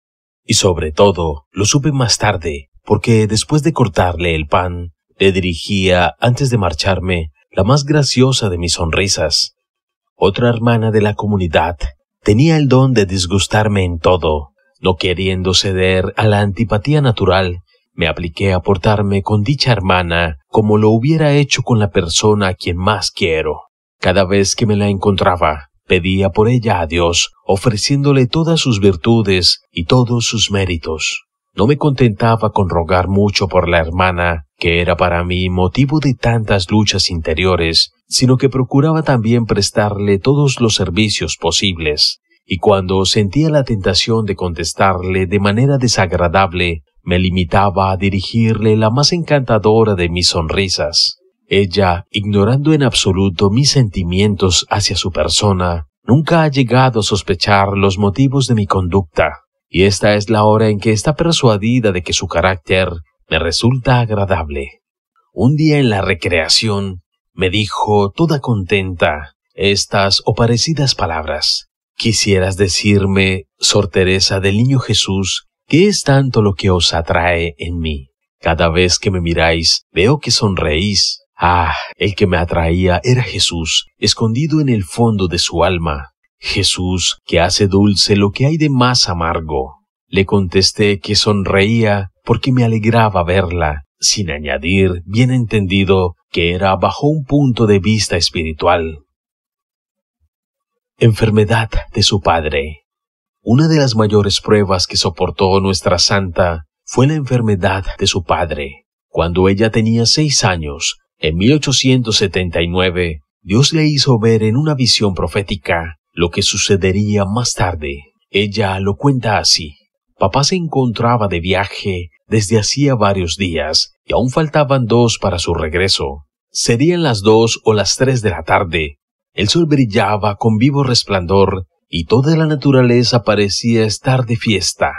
Y sobre todo, lo supe más tarde, porque después de cortarle el pan, le dirigía, antes de marcharme, la más graciosa de mis sonrisas, otra hermana de la comunidad, tenía el don de disgustarme en todo. No queriendo ceder a la antipatía natural, me apliqué a portarme con dicha hermana como lo hubiera hecho con la persona a quien más quiero. Cada vez que me la encontraba, pedía por ella a Dios, ofreciéndole todas sus virtudes y todos sus méritos. No me contentaba con rogar mucho por la hermana, que era para mí motivo de tantas luchas interiores, sino que procuraba también prestarle todos los servicios posibles, y cuando sentía la tentación de contestarle de manera desagradable, me limitaba a dirigirle la más encantadora de mis sonrisas. Ella, ignorando en absoluto mis sentimientos hacia su persona, nunca ha llegado a sospechar los motivos de mi conducta y esta es la hora en que está persuadida de que su carácter me resulta agradable. Un día en la recreación me dijo toda contenta estas o parecidas palabras. Quisieras decirme, Sor Teresa del Niño Jesús, ¿qué es tanto lo que os atrae en mí? Cada vez que me miráis, veo que sonreís. Ah, el que me atraía era Jesús, escondido en el fondo de su alma. Jesús, que hace dulce lo que hay de más amargo. Le contesté que sonreía porque me alegraba verla, sin añadir, bien entendido, que era bajo un punto de vista espiritual. Enfermedad de su padre. Una de las mayores pruebas que soportó nuestra santa fue la enfermedad de su padre. Cuando ella tenía seis años, en 1879, Dios le hizo ver en una visión profética lo que sucedería más tarde. Ella lo cuenta así. Papá se encontraba de viaje desde hacía varios días y aún faltaban dos para su regreso. Serían las dos o las tres de la tarde. El sol brillaba con vivo resplandor y toda la naturaleza parecía estar de fiesta.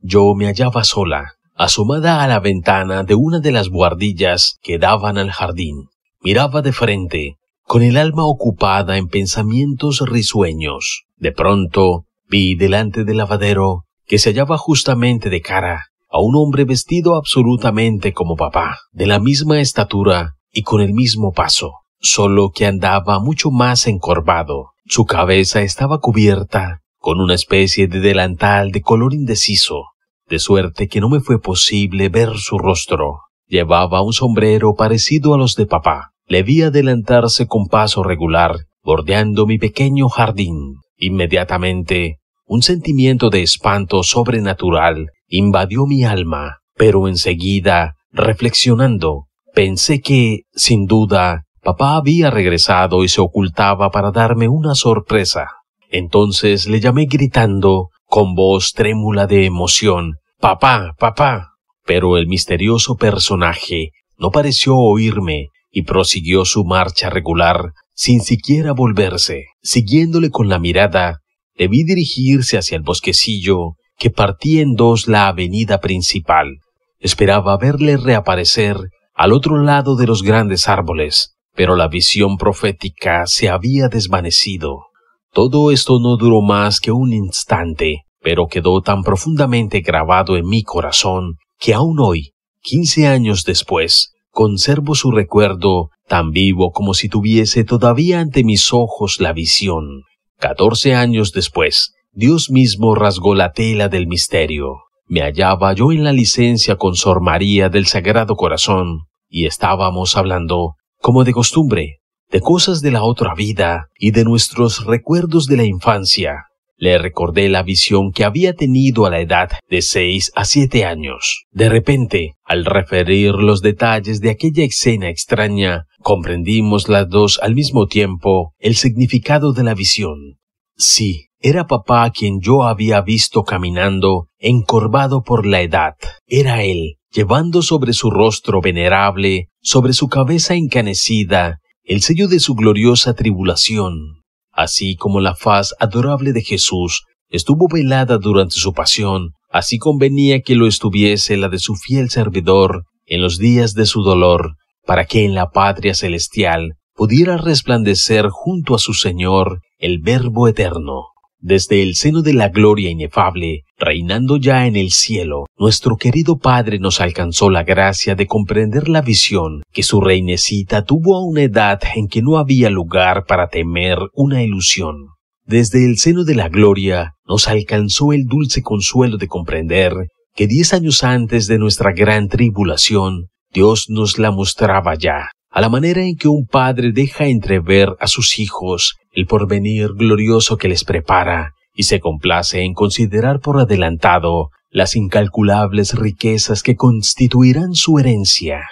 Yo me hallaba sola, asomada a la ventana de una de las buhardillas que daban al jardín. Miraba de frente, con el alma ocupada en pensamientos risueños. De pronto, vi delante del lavadero que se hallaba justamente de cara a un hombre vestido absolutamente como papá, de la misma estatura y con el mismo paso, solo que andaba mucho más encorvado. Su cabeza estaba cubierta con una especie de delantal de color indeciso, de suerte que no me fue posible ver su rostro. Llevaba un sombrero parecido a los de papá, le vi adelantarse con paso regular, bordeando mi pequeño jardín. Inmediatamente, un sentimiento de espanto sobrenatural invadió mi alma, pero enseguida, reflexionando, pensé que, sin duda, papá había regresado y se ocultaba para darme una sorpresa. Entonces le llamé gritando, con voz trémula de emoción, Papá, papá. Pero el misterioso personaje no pareció oírme y prosiguió su marcha regular sin siquiera volverse. Siguiéndole con la mirada, le dirigirse hacia el bosquecillo que partía en dos la avenida principal. Esperaba verle reaparecer al otro lado de los grandes árboles, pero la visión profética se había desvanecido. Todo esto no duró más que un instante, pero quedó tan profundamente grabado en mi corazón que aún hoy, quince años después, conservo su recuerdo tan vivo como si tuviese todavía ante mis ojos la visión. Catorce años después, Dios mismo rasgó la tela del misterio. Me hallaba yo en la licencia con Sor María del Sagrado Corazón, y estábamos hablando, como de costumbre, de cosas de la otra vida y de nuestros recuerdos de la infancia. Le recordé la visión que había tenido a la edad de seis a siete años. De repente, al referir los detalles de aquella escena extraña, comprendimos las dos al mismo tiempo el significado de la visión. Sí, era papá quien yo había visto caminando, encorvado por la edad. Era él, llevando sobre su rostro venerable, sobre su cabeza encanecida, el sello de su gloriosa tribulación así como la faz adorable de Jesús estuvo velada durante su pasión, así convenía que lo estuviese la de su fiel servidor en los días de su dolor, para que en la patria celestial pudiera resplandecer junto a su Señor el Verbo eterno desde el seno de la gloria inefable, reinando ya en el cielo, nuestro querido Padre nos alcanzó la gracia de comprender la visión que su reinecita tuvo a una edad en que no había lugar para temer una ilusión. Desde el seno de la gloria nos alcanzó el dulce consuelo de comprender que diez años antes de nuestra gran tribulación, Dios nos la mostraba ya a la manera en que un padre deja entrever a sus hijos el porvenir glorioso que les prepara y se complace en considerar por adelantado las incalculables riquezas que constituirán su herencia.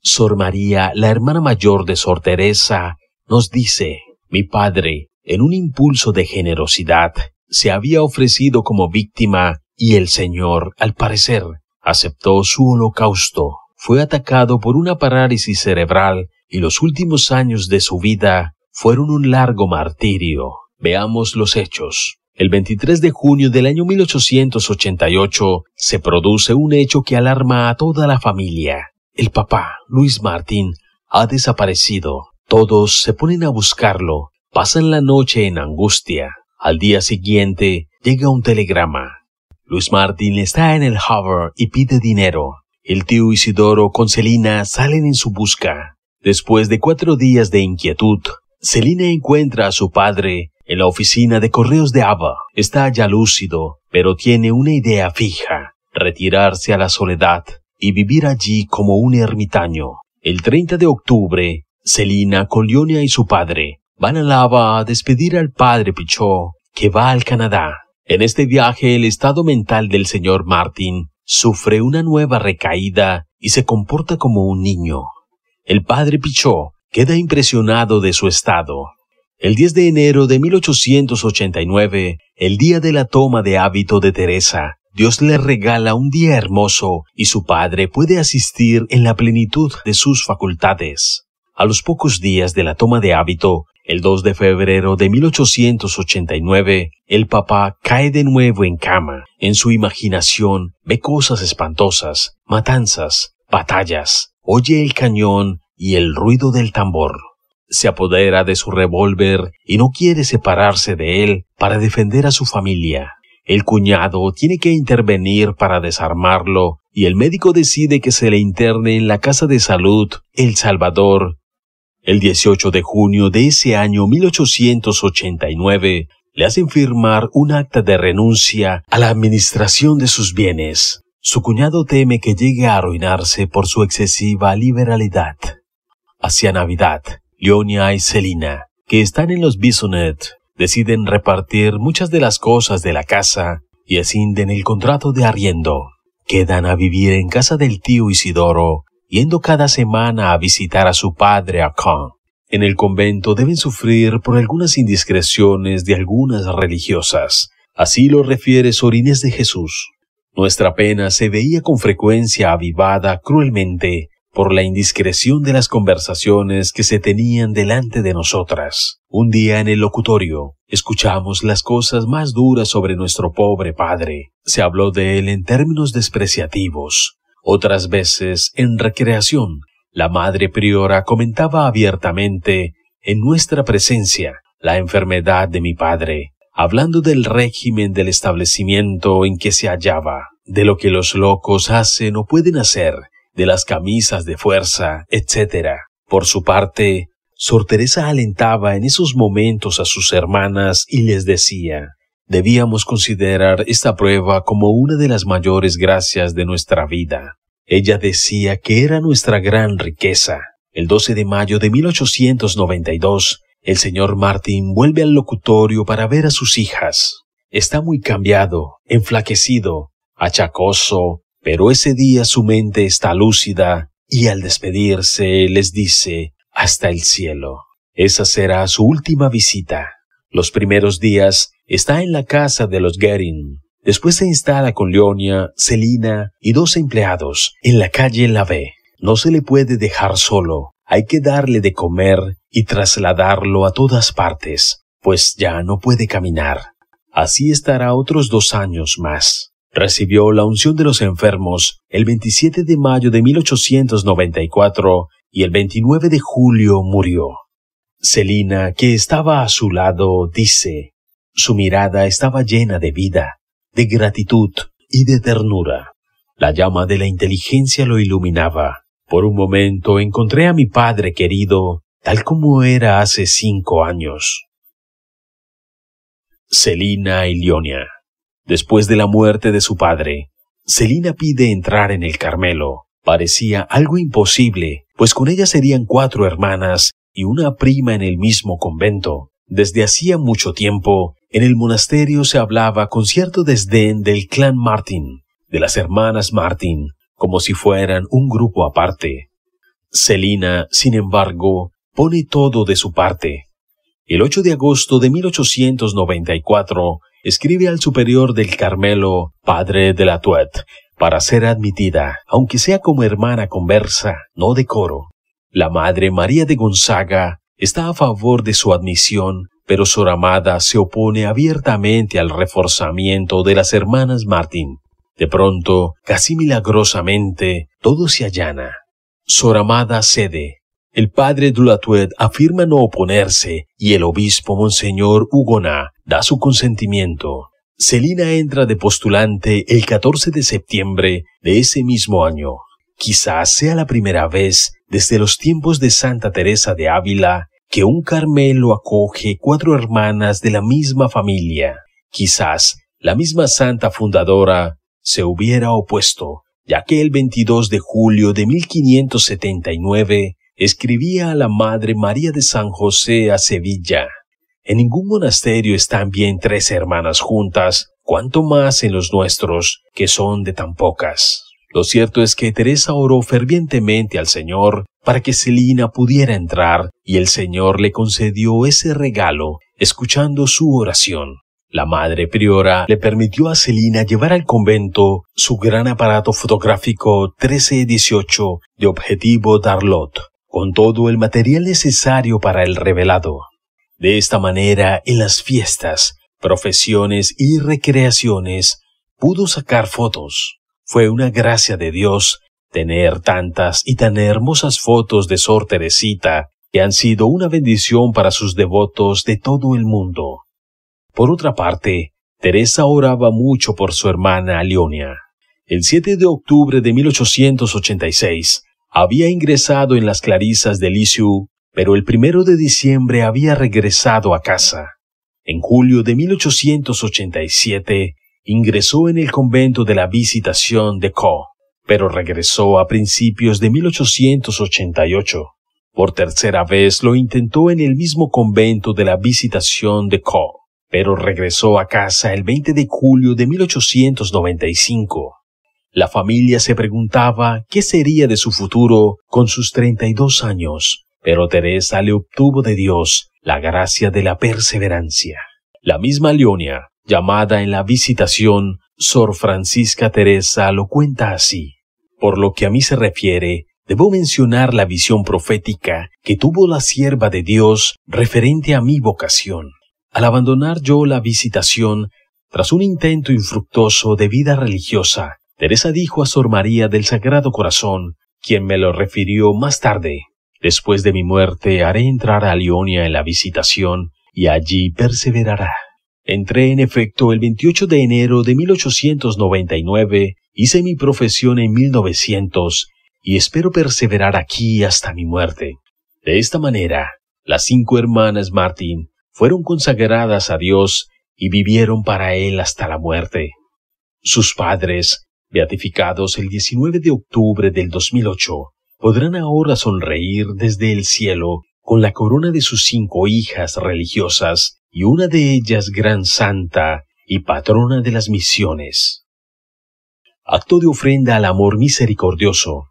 Sor María, la hermana mayor de Sor Teresa, nos dice, mi padre, en un impulso de generosidad, se había ofrecido como víctima y el Señor, al parecer, aceptó su holocausto fue atacado por una parálisis cerebral y los últimos años de su vida fueron un largo martirio. Veamos los hechos. El 23 de junio del año 1888 se produce un hecho que alarma a toda la familia. El papá, Luis Martín, ha desaparecido. Todos se ponen a buscarlo, pasan la noche en angustia. Al día siguiente llega un telegrama. Luis Martín está en el hover y pide dinero. El tío Isidoro con Celina salen en su busca. Después de cuatro días de inquietud, Celina encuentra a su padre en la oficina de correos de Ava. Está ya lúcido, pero tiene una idea fija, retirarse a la soledad y vivir allí como un ermitaño. El 30 de octubre, Celina, Leonia y su padre van a Lava a despedir al padre Pichot, que va al Canadá. En este viaje el estado mental del señor Martin sufre una nueva recaída y se comporta como un niño. El padre Pichot queda impresionado de su estado. El 10 de enero de 1889, el día de la toma de hábito de Teresa, Dios le regala un día hermoso y su padre puede asistir en la plenitud de sus facultades. A los pocos días de la toma de hábito, el 2 de febrero de 1889, el papá cae de nuevo en cama. En su imaginación ve cosas espantosas, matanzas, batallas, oye el cañón y el ruido del tambor. Se apodera de su revólver y no quiere separarse de él para defender a su familia. El cuñado tiene que intervenir para desarmarlo y el médico decide que se le interne en la casa de salud El Salvador el 18 de junio de ese año 1889, le hacen firmar un acta de renuncia a la administración de sus bienes. Su cuñado teme que llegue a arruinarse por su excesiva liberalidad. Hacia Navidad, Leonia y Selina, que están en los Bisonet, deciden repartir muchas de las cosas de la casa y ascinden el contrato de arriendo. Quedan a vivir en casa del tío Isidoro, yendo cada semana a visitar a su padre a Caen. En el convento deben sufrir por algunas indiscreciones de algunas religiosas. Así lo refiere Sorines de Jesús. Nuestra pena se veía con frecuencia avivada cruelmente por la indiscreción de las conversaciones que se tenían delante de nosotras. Un día en el locutorio escuchamos las cosas más duras sobre nuestro pobre padre. Se habló de él en términos despreciativos, otras veces, en recreación, la madre priora comentaba abiertamente, en nuestra presencia, la enfermedad de mi padre, hablando del régimen del establecimiento en que se hallaba, de lo que los locos hacen o pueden hacer, de las camisas de fuerza, etc. Por su parte, Sor Teresa alentaba en esos momentos a sus hermanas y les decía, Debíamos considerar esta prueba como una de las mayores gracias de nuestra vida. Ella decía que era nuestra gran riqueza. El 12 de mayo de 1892, el señor Martin vuelve al locutorio para ver a sus hijas. Está muy cambiado, enflaquecido, achacoso, pero ese día su mente está lúcida y al despedirse les dice hasta el cielo. Esa será su última visita. Los primeros días está en la casa de los Gerin. Después se instala con Leonia, Celina y dos empleados en la calle La B. No se le puede dejar solo. Hay que darle de comer y trasladarlo a todas partes, pues ya no puede caminar. Así estará otros dos años más. Recibió la unción de los enfermos el 27 de mayo de 1894 y el 29 de julio murió. Selina, que estaba a su lado, dice, su mirada estaba llena de vida, de gratitud y de ternura. La llama de la inteligencia lo iluminaba. Por un momento encontré a mi padre querido, tal como era hace cinco años. Celina y Leonia. Después de la muerte de su padre, Celina pide entrar en el Carmelo. Parecía algo imposible, pues con ella serían cuatro hermanas y una prima en el mismo convento. Desde hacía mucho tiempo, en el monasterio se hablaba con cierto desdén del clan Martin, de las hermanas Martin, como si fueran un grupo aparte. Celina, sin embargo, pone todo de su parte. El 8 de agosto de 1894 escribe al superior del Carmelo, padre de la Tuet, para ser admitida, aunque sea como hermana conversa, no de coro. La madre María de Gonzaga está a favor de su admisión, pero Sor se opone abiertamente al reforzamiento de las hermanas Martín. De pronto, casi milagrosamente, todo se allana. Sor Amada cede. El padre Dulatuet afirma no oponerse y el obispo Monseñor Hugoná da su consentimiento. Celina entra de postulante el 14 de septiembre de ese mismo año. Quizás sea la primera vez desde los tiempos de Santa Teresa de Ávila que un Carmelo acoge cuatro hermanas de la misma familia. Quizás la misma santa fundadora se hubiera opuesto, ya que el 22 de julio de 1579 escribía a la Madre María de San José a Sevilla. En ningún monasterio están bien tres hermanas juntas, cuanto más en los nuestros, que son de tan pocas. Lo cierto es que Teresa oró fervientemente al Señor para que Celina pudiera entrar, y el Señor le concedió ese regalo, escuchando su oración. La madre priora le permitió a Celina llevar al convento su gran aparato fotográfico 1318 de objetivo Darlot, con todo el material necesario para el revelado. De esta manera, en las fiestas, profesiones y recreaciones, pudo sacar fotos. Fue una gracia de Dios tener tantas y tan hermosas fotos de Sor Teresita que han sido una bendición para sus devotos de todo el mundo. Por otra parte, Teresa oraba mucho por su hermana Leonia. El 7 de octubre de 1886 había ingresado en las clarisas de Lisiu, pero el primero de diciembre había regresado a casa. En julio de 1887 ingresó en el convento de la Visitación de Co, pero regresó a principios de 1888. Por tercera vez lo intentó en el mismo convento de la Visitación de Co, pero regresó a casa el 20 de julio de 1895. La familia se preguntaba qué sería de su futuro con sus 32 años, pero Teresa le obtuvo de Dios la gracia de la perseverancia. La misma Leonia llamada en la visitación, Sor Francisca Teresa lo cuenta así. Por lo que a mí se refiere, debo mencionar la visión profética que tuvo la sierva de Dios referente a mi vocación. Al abandonar yo la visitación, tras un intento infructuoso de vida religiosa, Teresa dijo a Sor María del Sagrado Corazón, quien me lo refirió más tarde, Después de mi muerte haré entrar a Leonia en la visitación, y allí perseverará. Entré en efecto el 28 de enero de 1899, hice mi profesión en 1900 y espero perseverar aquí hasta mi muerte. De esta manera, las cinco hermanas Martin fueron consagradas a Dios y vivieron para Él hasta la muerte. Sus padres, beatificados el 19 de octubre del 2008, podrán ahora sonreír desde el cielo con la corona de sus cinco hijas religiosas y una de ellas gran santa y patrona de las misiones. Acto de ofrenda al amor misericordioso,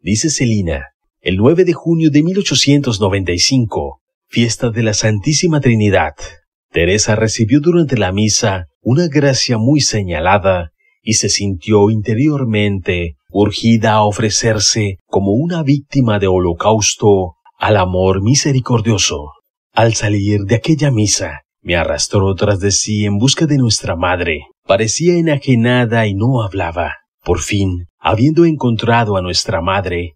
dice Celina, el 9 de junio de 1895, fiesta de la Santísima Trinidad. Teresa recibió durante la misa una gracia muy señalada y se sintió interiormente urgida a ofrecerse como una víctima de holocausto al amor misericordioso. Al salir de aquella misa, me arrastró tras de sí en busca de nuestra madre. Parecía enajenada y no hablaba. Por fin, habiendo encontrado a nuestra madre,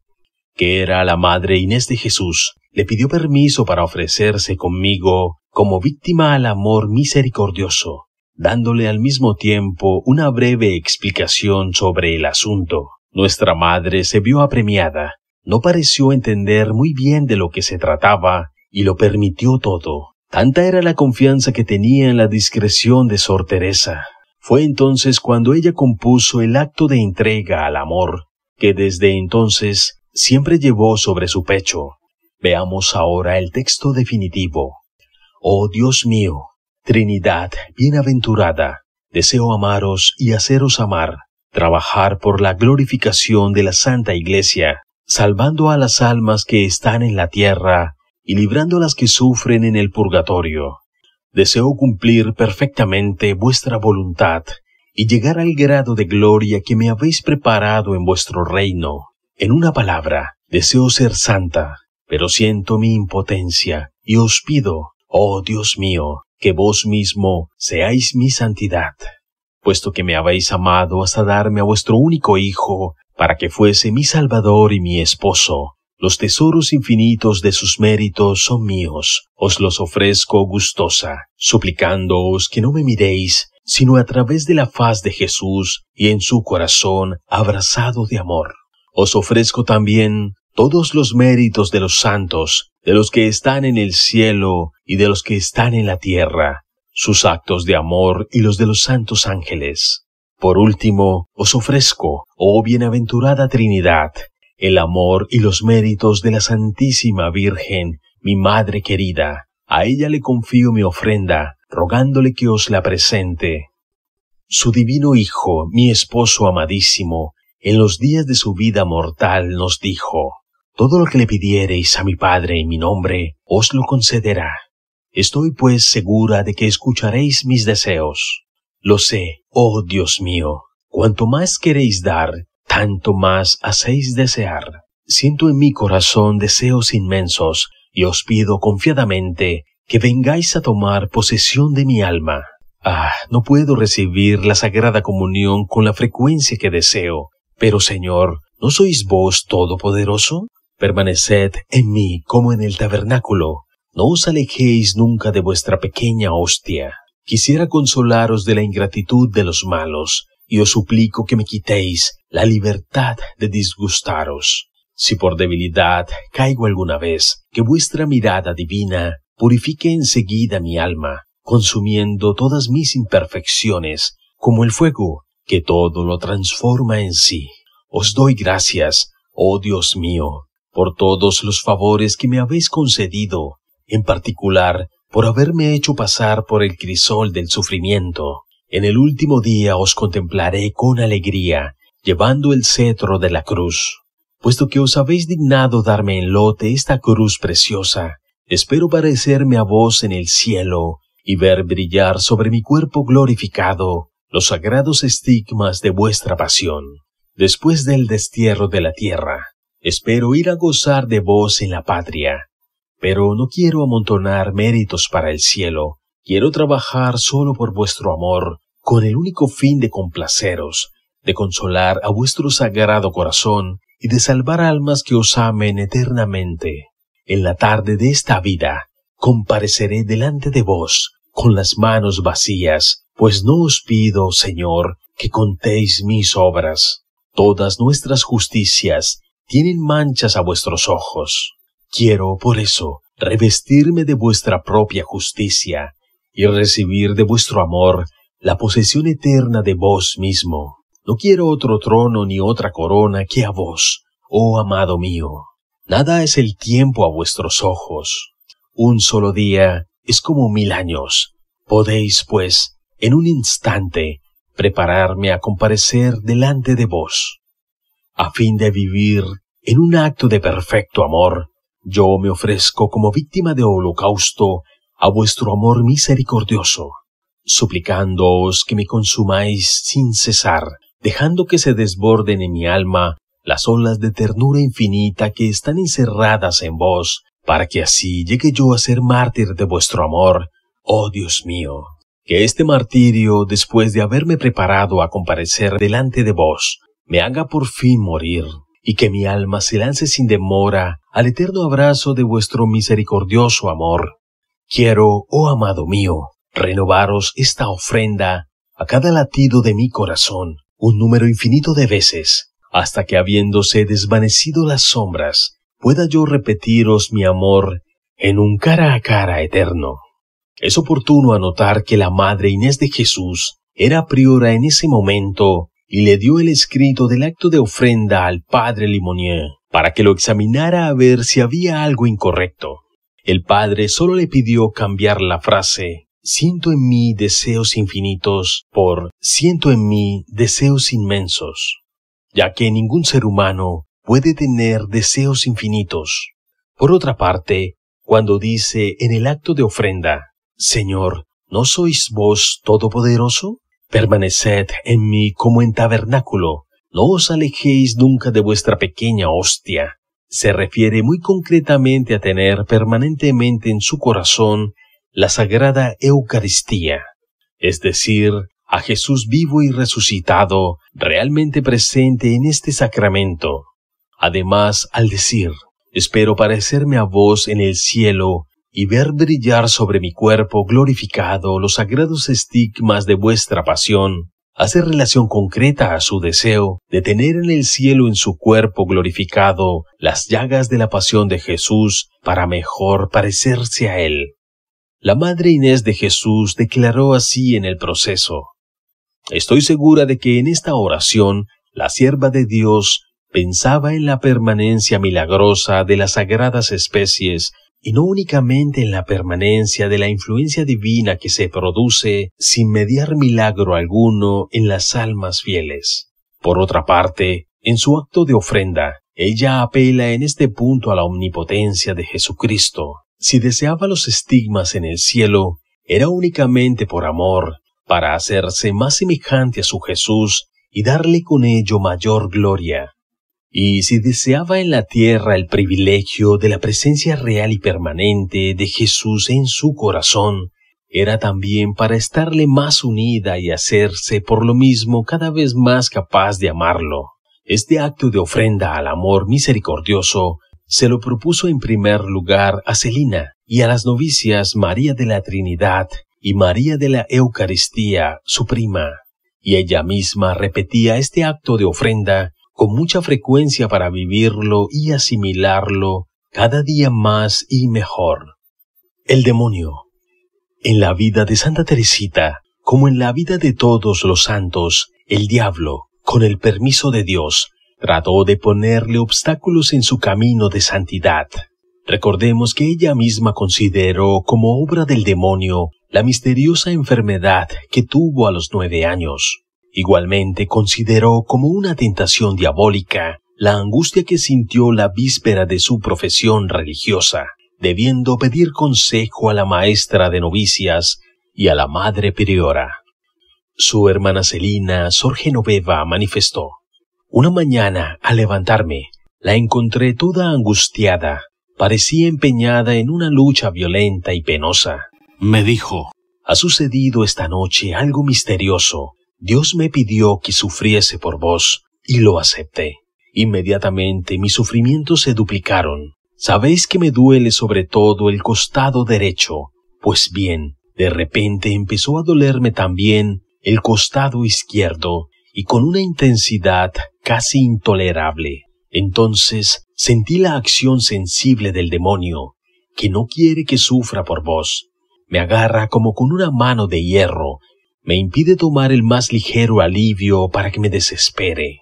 que era la madre Inés de Jesús, le pidió permiso para ofrecerse conmigo como víctima al amor misericordioso, dándole al mismo tiempo una breve explicación sobre el asunto. Nuestra madre se vio apremiada, no pareció entender muy bien de lo que se trataba y lo permitió todo. Tanta era la confianza que tenía en la discreción de Sor Teresa. Fue entonces cuando ella compuso el acto de entrega al amor, que desde entonces siempre llevó sobre su pecho. Veamos ahora el texto definitivo. Oh Dios mío, Trinidad bienaventurada, deseo amaros y haceros amar, trabajar por la glorificación de la Santa Iglesia, salvando a las almas que están en la tierra y librando a las que sufren en el purgatorio. Deseo cumplir perfectamente vuestra voluntad y llegar al grado de gloria que me habéis preparado en vuestro reino. En una palabra, deseo ser santa, pero siento mi impotencia y os pido, oh Dios mío, que vos mismo seáis mi santidad, puesto que me habéis amado hasta darme a vuestro único Hijo, para que fuese mi Salvador y mi esposo. Los tesoros infinitos de sus méritos son míos, os los ofrezco gustosa, suplicándoos que no me miréis, sino a través de la faz de Jesús y en su corazón abrazado de amor. Os ofrezco también todos los méritos de los santos, de los que están en el cielo y de los que están en la tierra, sus actos de amor y los de los santos ángeles. Por último, os ofrezco, oh bienaventurada Trinidad, el amor y los méritos de la Santísima Virgen, mi Madre querida. A ella le confío mi ofrenda, rogándole que os la presente. Su divino Hijo, mi esposo amadísimo, en los días de su vida mortal nos dijo, Todo lo que le pidiereis a mi Padre en mi nombre, os lo concederá. Estoy pues segura de que escucharéis mis deseos. Lo sé, oh Dios mío, cuanto más queréis dar, tanto más hacéis desear. Siento en mi corazón deseos inmensos, y os pido confiadamente que vengáis a tomar posesión de mi alma. Ah, no puedo recibir la sagrada comunión con la frecuencia que deseo. Pero Señor, ¿no sois vos todopoderoso? Permaneced en mí como en el tabernáculo. No os alejéis nunca de vuestra pequeña hostia. Quisiera consolaros de la ingratitud de los malos, y os suplico que me quitéis la libertad de disgustaros. Si por debilidad caigo alguna vez, que vuestra mirada divina purifique enseguida mi alma, consumiendo todas mis imperfecciones, como el fuego, que todo lo transforma en sí. Os doy gracias, oh Dios mío, por todos los favores que me habéis concedido, en particular por haberme hecho pasar por el crisol del sufrimiento, en el último día os contemplaré con alegría, llevando el cetro de la cruz. Puesto que os habéis dignado darme en lote esta cruz preciosa, espero parecerme a vos en el cielo y ver brillar sobre mi cuerpo glorificado los sagrados estigmas de vuestra pasión. Después del destierro de la tierra, espero ir a gozar de vos en la patria. Pero no quiero amontonar méritos para el cielo, quiero trabajar solo por vuestro amor con el único fin de complaceros, de consolar a vuestro sagrado corazón y de salvar almas que os amen eternamente. En la tarde de esta vida, compareceré delante de vos con las manos vacías, pues no os pido, Señor, que contéis mis obras. Todas nuestras justicias tienen manchas a vuestros ojos. Quiero, por eso, revestirme de vuestra propia justicia y recibir de vuestro amor la posesión eterna de vos mismo. No quiero otro trono ni otra corona que a vos, oh amado mío. Nada es el tiempo a vuestros ojos. Un solo día es como mil años. Podéis, pues, en un instante, prepararme a comparecer delante de vos. A fin de vivir en un acto de perfecto amor, yo me ofrezco como víctima de holocausto a vuestro amor misericordioso suplicándoos que me consumáis sin cesar, dejando que se desborden en mi alma las olas de ternura infinita que están encerradas en vos, para que así llegue yo a ser mártir de vuestro amor, oh Dios mío. Que este martirio, después de haberme preparado a comparecer delante de vos, me haga por fin morir, y que mi alma se lance sin demora al eterno abrazo de vuestro misericordioso amor. Quiero, oh amado mío, Renovaros esta ofrenda a cada latido de mi corazón un número infinito de veces, hasta que habiéndose desvanecido las sombras, pueda yo repetiros mi amor en un cara a cara eterno. Es oportuno anotar que la Madre Inés de Jesús era priora en ese momento y le dio el escrito del acto de ofrenda al padre Limonier para que lo examinara a ver si había algo incorrecto. El padre solo le pidió cambiar la frase siento en mí deseos infinitos por siento en mí deseos inmensos, ya que ningún ser humano puede tener deseos infinitos. Por otra parte, cuando dice en el acto de ofrenda, Señor, ¿no sois vos todopoderoso? Permaneced en mí como en tabernáculo, no os alejéis nunca de vuestra pequeña hostia. Se refiere muy concretamente a tener permanentemente en su corazón la Sagrada Eucaristía, es decir, a Jesús vivo y resucitado, realmente presente en este sacramento. Además, al decir, espero parecerme a vos en el cielo y ver brillar sobre mi cuerpo glorificado los sagrados estigmas de vuestra pasión, hace relación concreta a su deseo de tener en el cielo en su cuerpo glorificado las llagas de la pasión de Jesús para mejor parecerse a él. La madre Inés de Jesús declaró así en el proceso. Estoy segura de que en esta oración la sierva de Dios pensaba en la permanencia milagrosa de las sagradas especies y no únicamente en la permanencia de la influencia divina que se produce sin mediar milagro alguno en las almas fieles. Por otra parte, en su acto de ofrenda, ella apela en este punto a la omnipotencia de Jesucristo, si deseaba los estigmas en el cielo, era únicamente por amor, para hacerse más semejante a su Jesús y darle con ello mayor gloria. Y si deseaba en la tierra el privilegio de la presencia real y permanente de Jesús en su corazón, era también para estarle más unida y hacerse por lo mismo cada vez más capaz de amarlo. Este acto de ofrenda al amor misericordioso se lo propuso en primer lugar a Celina y a las novicias María de la Trinidad y María de la Eucaristía, su prima, y ella misma repetía este acto de ofrenda con mucha frecuencia para vivirlo y asimilarlo cada día más y mejor. El demonio. En la vida de Santa Teresita, como en la vida de todos los santos, el diablo, con el permiso de Dios, trató de ponerle obstáculos en su camino de santidad. Recordemos que ella misma consideró como obra del demonio la misteriosa enfermedad que tuvo a los nueve años. Igualmente consideró como una tentación diabólica la angustia que sintió la víspera de su profesión religiosa, debiendo pedir consejo a la maestra de novicias y a la madre priora. Su hermana Celina, Sorge Noveva manifestó una mañana, al levantarme, la encontré toda angustiada. Parecía empeñada en una lucha violenta y penosa. Me dijo, ha sucedido esta noche algo misterioso. Dios me pidió que sufriese por vos, y lo acepté. Inmediatamente mis sufrimientos se duplicaron. Sabéis que me duele sobre todo el costado derecho. Pues bien, de repente empezó a dolerme también el costado izquierdo, y con una intensidad casi intolerable. Entonces sentí la acción sensible del demonio, que no quiere que sufra por vos. Me agarra como con una mano de hierro, me impide tomar el más ligero alivio para que me desespere.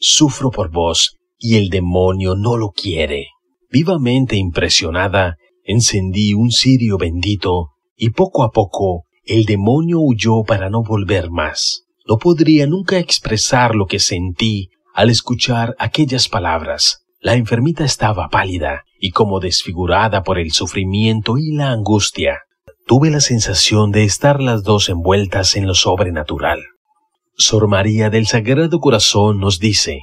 Sufro por vos y el demonio no lo quiere. Vivamente impresionada, encendí un cirio bendito y poco a poco el demonio huyó para no volver más. No podría nunca expresar lo que sentí al escuchar aquellas palabras, la enfermita estaba pálida y como desfigurada por el sufrimiento y la angustia. Tuve la sensación de estar las dos envueltas en lo sobrenatural. Sor María del Sagrado Corazón nos dice,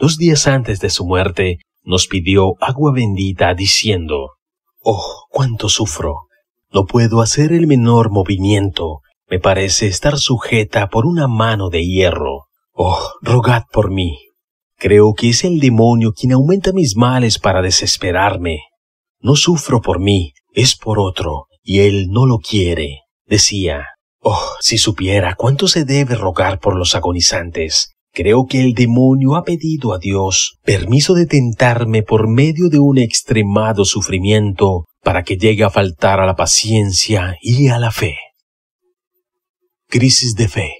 dos días antes de su muerte, nos pidió agua bendita diciendo, Oh, cuánto sufro. No puedo hacer el menor movimiento. Me parece estar sujeta por una mano de hierro. Oh, rogad por mí. Creo que es el demonio quien aumenta mis males para desesperarme. No sufro por mí, es por otro, y él no lo quiere. Decía, oh, si supiera cuánto se debe rogar por los agonizantes. Creo que el demonio ha pedido a Dios permiso de tentarme por medio de un extremado sufrimiento para que llegue a faltar a la paciencia y a la fe. Crisis de fe.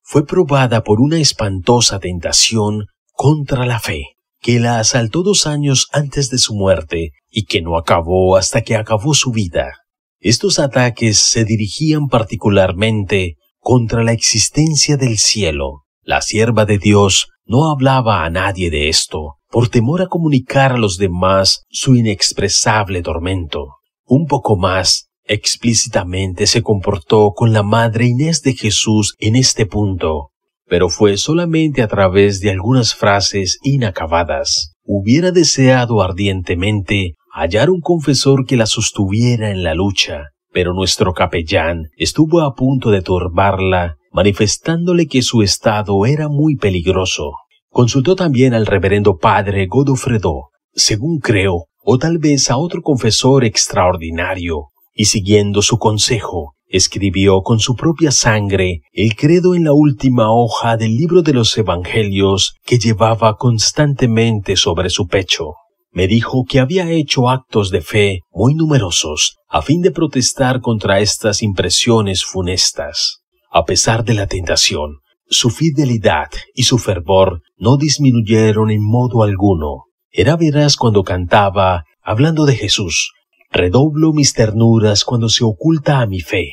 Fue probada por una espantosa tentación contra la fe, que la asaltó dos años antes de su muerte y que no acabó hasta que acabó su vida. Estos ataques se dirigían particularmente contra la existencia del cielo. La sierva de Dios no hablaba a nadie de esto, por temor a comunicar a los demás su inexpresable tormento. Un poco más, explícitamente se comportó con la madre Inés de Jesús en este punto, pero fue solamente a través de algunas frases inacabadas. Hubiera deseado ardientemente hallar un confesor que la sostuviera en la lucha, pero nuestro capellán estuvo a punto de turbarla, manifestándole que su estado era muy peligroso. Consultó también al reverendo padre Godofredo, según creo, o tal vez a otro confesor extraordinario, y siguiendo su consejo, escribió con su propia sangre el credo en la última hoja del libro de los Evangelios que llevaba constantemente sobre su pecho. Me dijo que había hecho actos de fe muy numerosos a fin de protestar contra estas impresiones funestas. A pesar de la tentación, su fidelidad y su fervor no disminuyeron en modo alguno. Era veraz cuando cantaba, hablando de Jesús, Redoblo mis ternuras cuando se oculta a mi fe.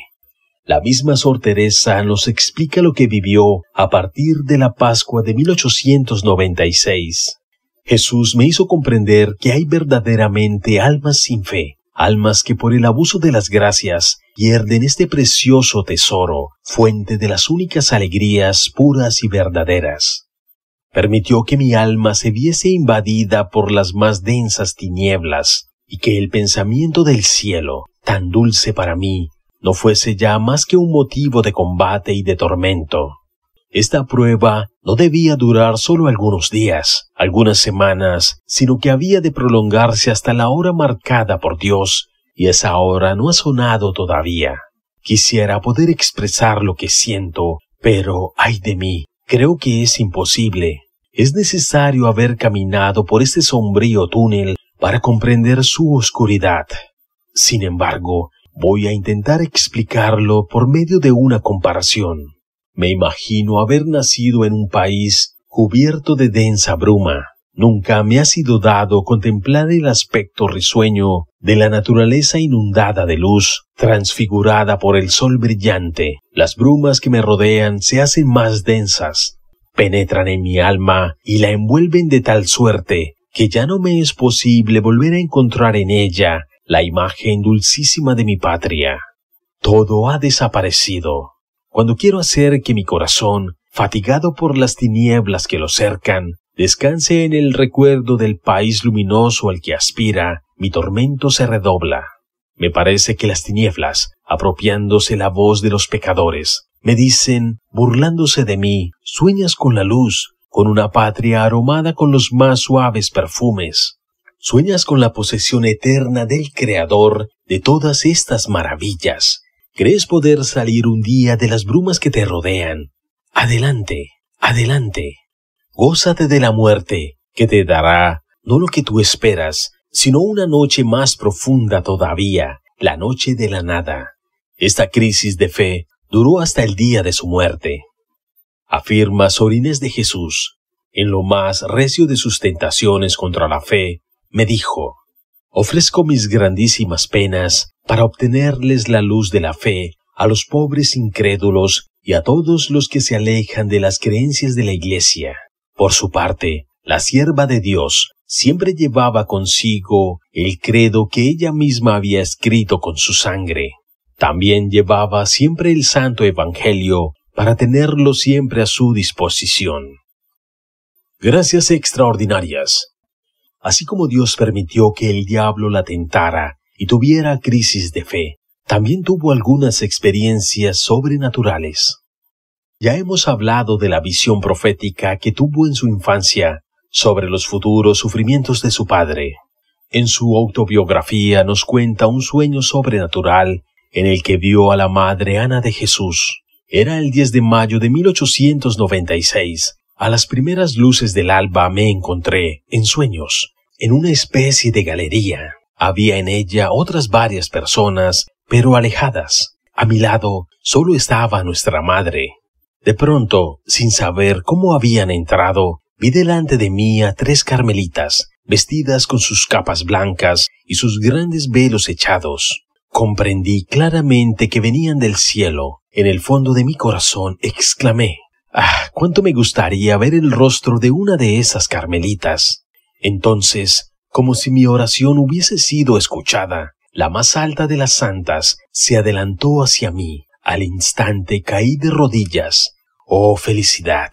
La misma Sor Teresa nos explica lo que vivió a partir de la Pascua de 1896. Jesús me hizo comprender que hay verdaderamente almas sin fe, almas que por el abuso de las gracias pierden este precioso tesoro, fuente de las únicas alegrías puras y verdaderas. Permitió que mi alma se viese invadida por las más densas tinieblas, y que el pensamiento del cielo, tan dulce para mí, no fuese ya más que un motivo de combate y de tormento. Esta prueba no debía durar solo algunos días, algunas semanas, sino que había de prolongarse hasta la hora marcada por Dios, y esa hora no ha sonado todavía. Quisiera poder expresar lo que siento, pero ay de mí, creo que es imposible. Es necesario haber caminado por este sombrío túnel para comprender su oscuridad. Sin embargo, Voy a intentar explicarlo por medio de una comparación. Me imagino haber nacido en un país cubierto de densa bruma. Nunca me ha sido dado contemplar el aspecto risueño de la naturaleza inundada de luz, transfigurada por el sol brillante. Las brumas que me rodean se hacen más densas, penetran en mi alma y la envuelven de tal suerte que ya no me es posible volver a encontrar en ella la imagen dulcísima de mi patria. Todo ha desaparecido. Cuando quiero hacer que mi corazón, fatigado por las tinieblas que lo cercan, descanse en el recuerdo del país luminoso al que aspira, mi tormento se redobla. Me parece que las tinieblas, apropiándose la voz de los pecadores, me dicen, burlándose de mí, sueñas con la luz, con una patria aromada con los más suaves perfumes sueñas con la posesión eterna del Creador de todas estas maravillas. Crees poder salir un día de las brumas que te rodean. Adelante, adelante. Gózate de la muerte, que te dará no lo que tú esperas, sino una noche más profunda todavía, la noche de la nada. Esta crisis de fe duró hasta el día de su muerte. Afirma Sorines de Jesús, en lo más recio de sus tentaciones contra la fe, me dijo, ofrezco mis grandísimas penas para obtenerles la luz de la fe a los pobres incrédulos y a todos los que se alejan de las creencias de la Iglesia. Por su parte, la sierva de Dios siempre llevaba consigo el credo que ella misma había escrito con su sangre. También llevaba siempre el Santo Evangelio para tenerlo siempre a su disposición. Gracias extraordinarias Así como Dios permitió que el diablo la tentara y tuviera crisis de fe, también tuvo algunas experiencias sobrenaturales. Ya hemos hablado de la visión profética que tuvo en su infancia sobre los futuros sufrimientos de su padre. En su autobiografía nos cuenta un sueño sobrenatural en el que vio a la Madre Ana de Jesús. Era el 10 de mayo de 1896 a las primeras luces del alba me encontré, en sueños, en una especie de galería. Había en ella otras varias personas, pero alejadas. A mi lado solo estaba nuestra madre. De pronto, sin saber cómo habían entrado, vi delante de mí a tres carmelitas, vestidas con sus capas blancas y sus grandes velos echados. Comprendí claramente que venían del cielo. En el fondo de mi corazón exclamé Ah, cuánto me gustaría ver el rostro de una de esas carmelitas. Entonces, como si mi oración hubiese sido escuchada, la más alta de las santas se adelantó hacia mí. Al instante caí de rodillas. Oh felicidad.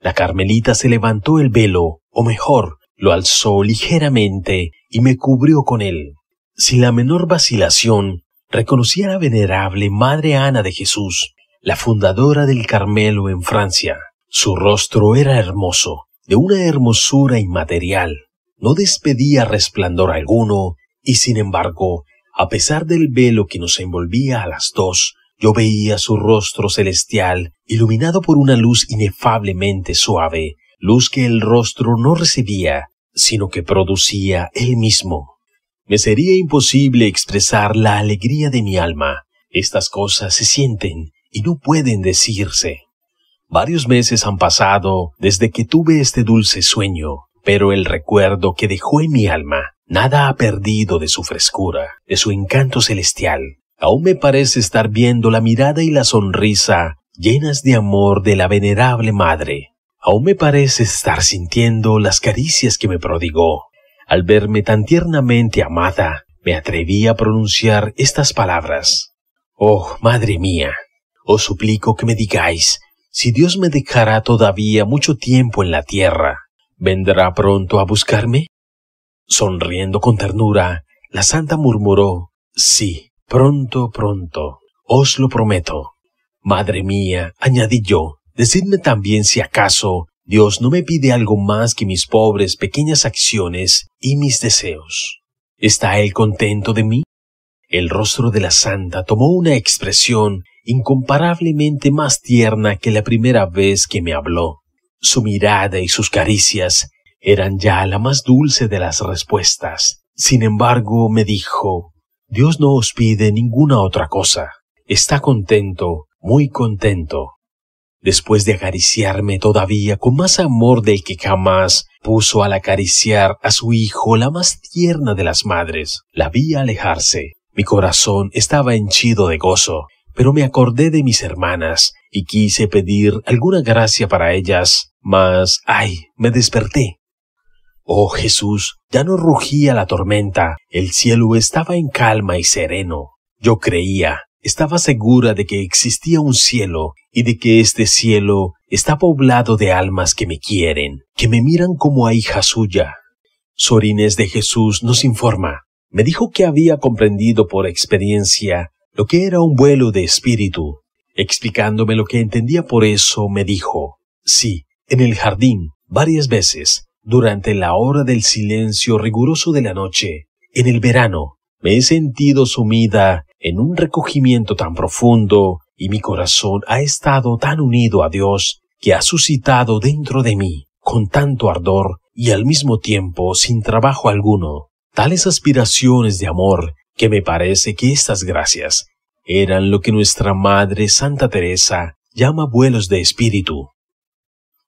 La carmelita se levantó el velo, o mejor, lo alzó ligeramente y me cubrió con él. Sin la menor vacilación, reconocí a la venerable Madre Ana de Jesús, la fundadora del Carmelo en Francia. Su rostro era hermoso, de una hermosura inmaterial. No despedía resplandor alguno, y sin embargo, a pesar del velo que nos envolvía a las dos, yo veía su rostro celestial iluminado por una luz inefablemente suave, luz que el rostro no recibía, sino que producía él mismo. Me sería imposible expresar la alegría de mi alma. Estas cosas se sienten, y no pueden decirse. Varios meses han pasado desde que tuve este dulce sueño, pero el recuerdo que dejó en mi alma nada ha perdido de su frescura, de su encanto celestial. Aún me parece estar viendo la mirada y la sonrisa llenas de amor de la venerable madre. Aún me parece estar sintiendo las caricias que me prodigó. Al verme tan tiernamente amada, me atreví a pronunciar estas palabras. Oh, madre mía, os suplico que me digáis, si Dios me dejará todavía mucho tiempo en la tierra, ¿vendrá pronto a buscarme? Sonriendo con ternura, la santa murmuró, Sí, pronto, pronto, os lo prometo. Madre mía, añadí yo, decidme también si acaso Dios no me pide algo más que mis pobres pequeñas acciones y mis deseos. ¿Está Él contento de mí? El rostro de la santa tomó una expresión incomparablemente más tierna que la primera vez que me habló. Su mirada y sus caricias eran ya la más dulce de las respuestas. Sin embargo, me dijo, Dios no os pide ninguna otra cosa. Está contento, muy contento. Después de acariciarme todavía con más amor del que jamás puso al acariciar a su hijo la más tierna de las madres, la vi alejarse. Mi corazón estaba henchido de gozo pero me acordé de mis hermanas y quise pedir alguna gracia para ellas, mas, ay, me desperté. Oh Jesús, ya no rugía la tormenta, el cielo estaba en calma y sereno. Yo creía, estaba segura de que existía un cielo y de que este cielo está poblado de almas que me quieren, que me miran como a hija suya. Sorines de Jesús nos informa. Me dijo que había comprendido por experiencia lo que era un vuelo de espíritu. Explicándome lo que entendía por eso, me dijo, sí, en el jardín, varias veces, durante la hora del silencio riguroso de la noche, en el verano, me he sentido sumida en un recogimiento tan profundo y mi corazón ha estado tan unido a Dios que ha suscitado dentro de mí, con tanto ardor y al mismo tiempo sin trabajo alguno, tales aspiraciones de amor que me parece que estas gracias eran lo que nuestra Madre Santa Teresa llama vuelos de espíritu.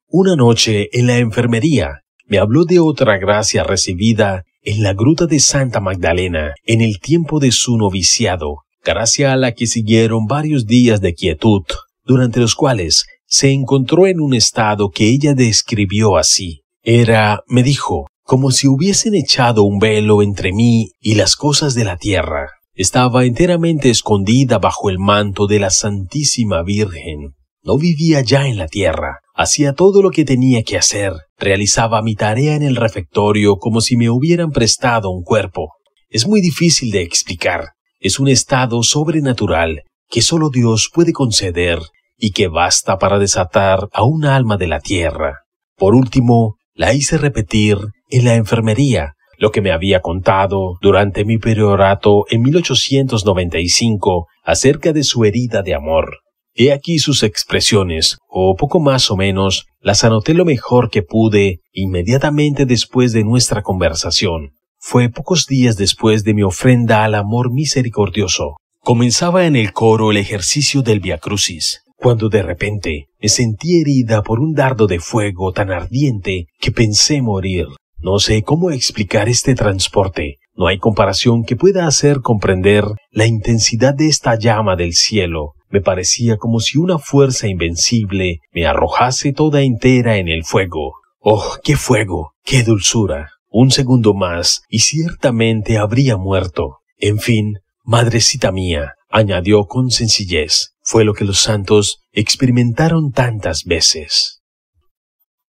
Una noche en la enfermería me habló de otra gracia recibida en la gruta de Santa Magdalena en el tiempo de su noviciado, gracia a la que siguieron varios días de quietud, durante los cuales se encontró en un estado que ella describió así. Era, me dijo, como si hubiesen echado un velo entre mí y las cosas de la tierra. Estaba enteramente escondida bajo el manto de la Santísima Virgen. No vivía ya en la tierra, hacía todo lo que tenía que hacer, realizaba mi tarea en el refectorio como si me hubieran prestado un cuerpo. Es muy difícil de explicar, es un estado sobrenatural que solo Dios puede conceder y que basta para desatar a un alma de la tierra. Por último, la hice repetir en la enfermería, lo que me había contado durante mi priorato en 1895 acerca de su herida de amor. He aquí sus expresiones, o poco más o menos, las anoté lo mejor que pude inmediatamente después de nuestra conversación. Fue pocos días después de mi ofrenda al amor misericordioso. Comenzaba en el coro el ejercicio del viacrucis, cuando de repente me sentí herida por un dardo de fuego tan ardiente que pensé morir. No sé cómo explicar este transporte. No hay comparación que pueda hacer comprender la intensidad de esta llama del cielo. Me parecía como si una fuerza invencible me arrojase toda entera en el fuego. ¡Oh, qué fuego! ¡Qué dulzura! Un segundo más y ciertamente habría muerto. En fin, madrecita mía, añadió con sencillez, fue lo que los santos experimentaron tantas veces.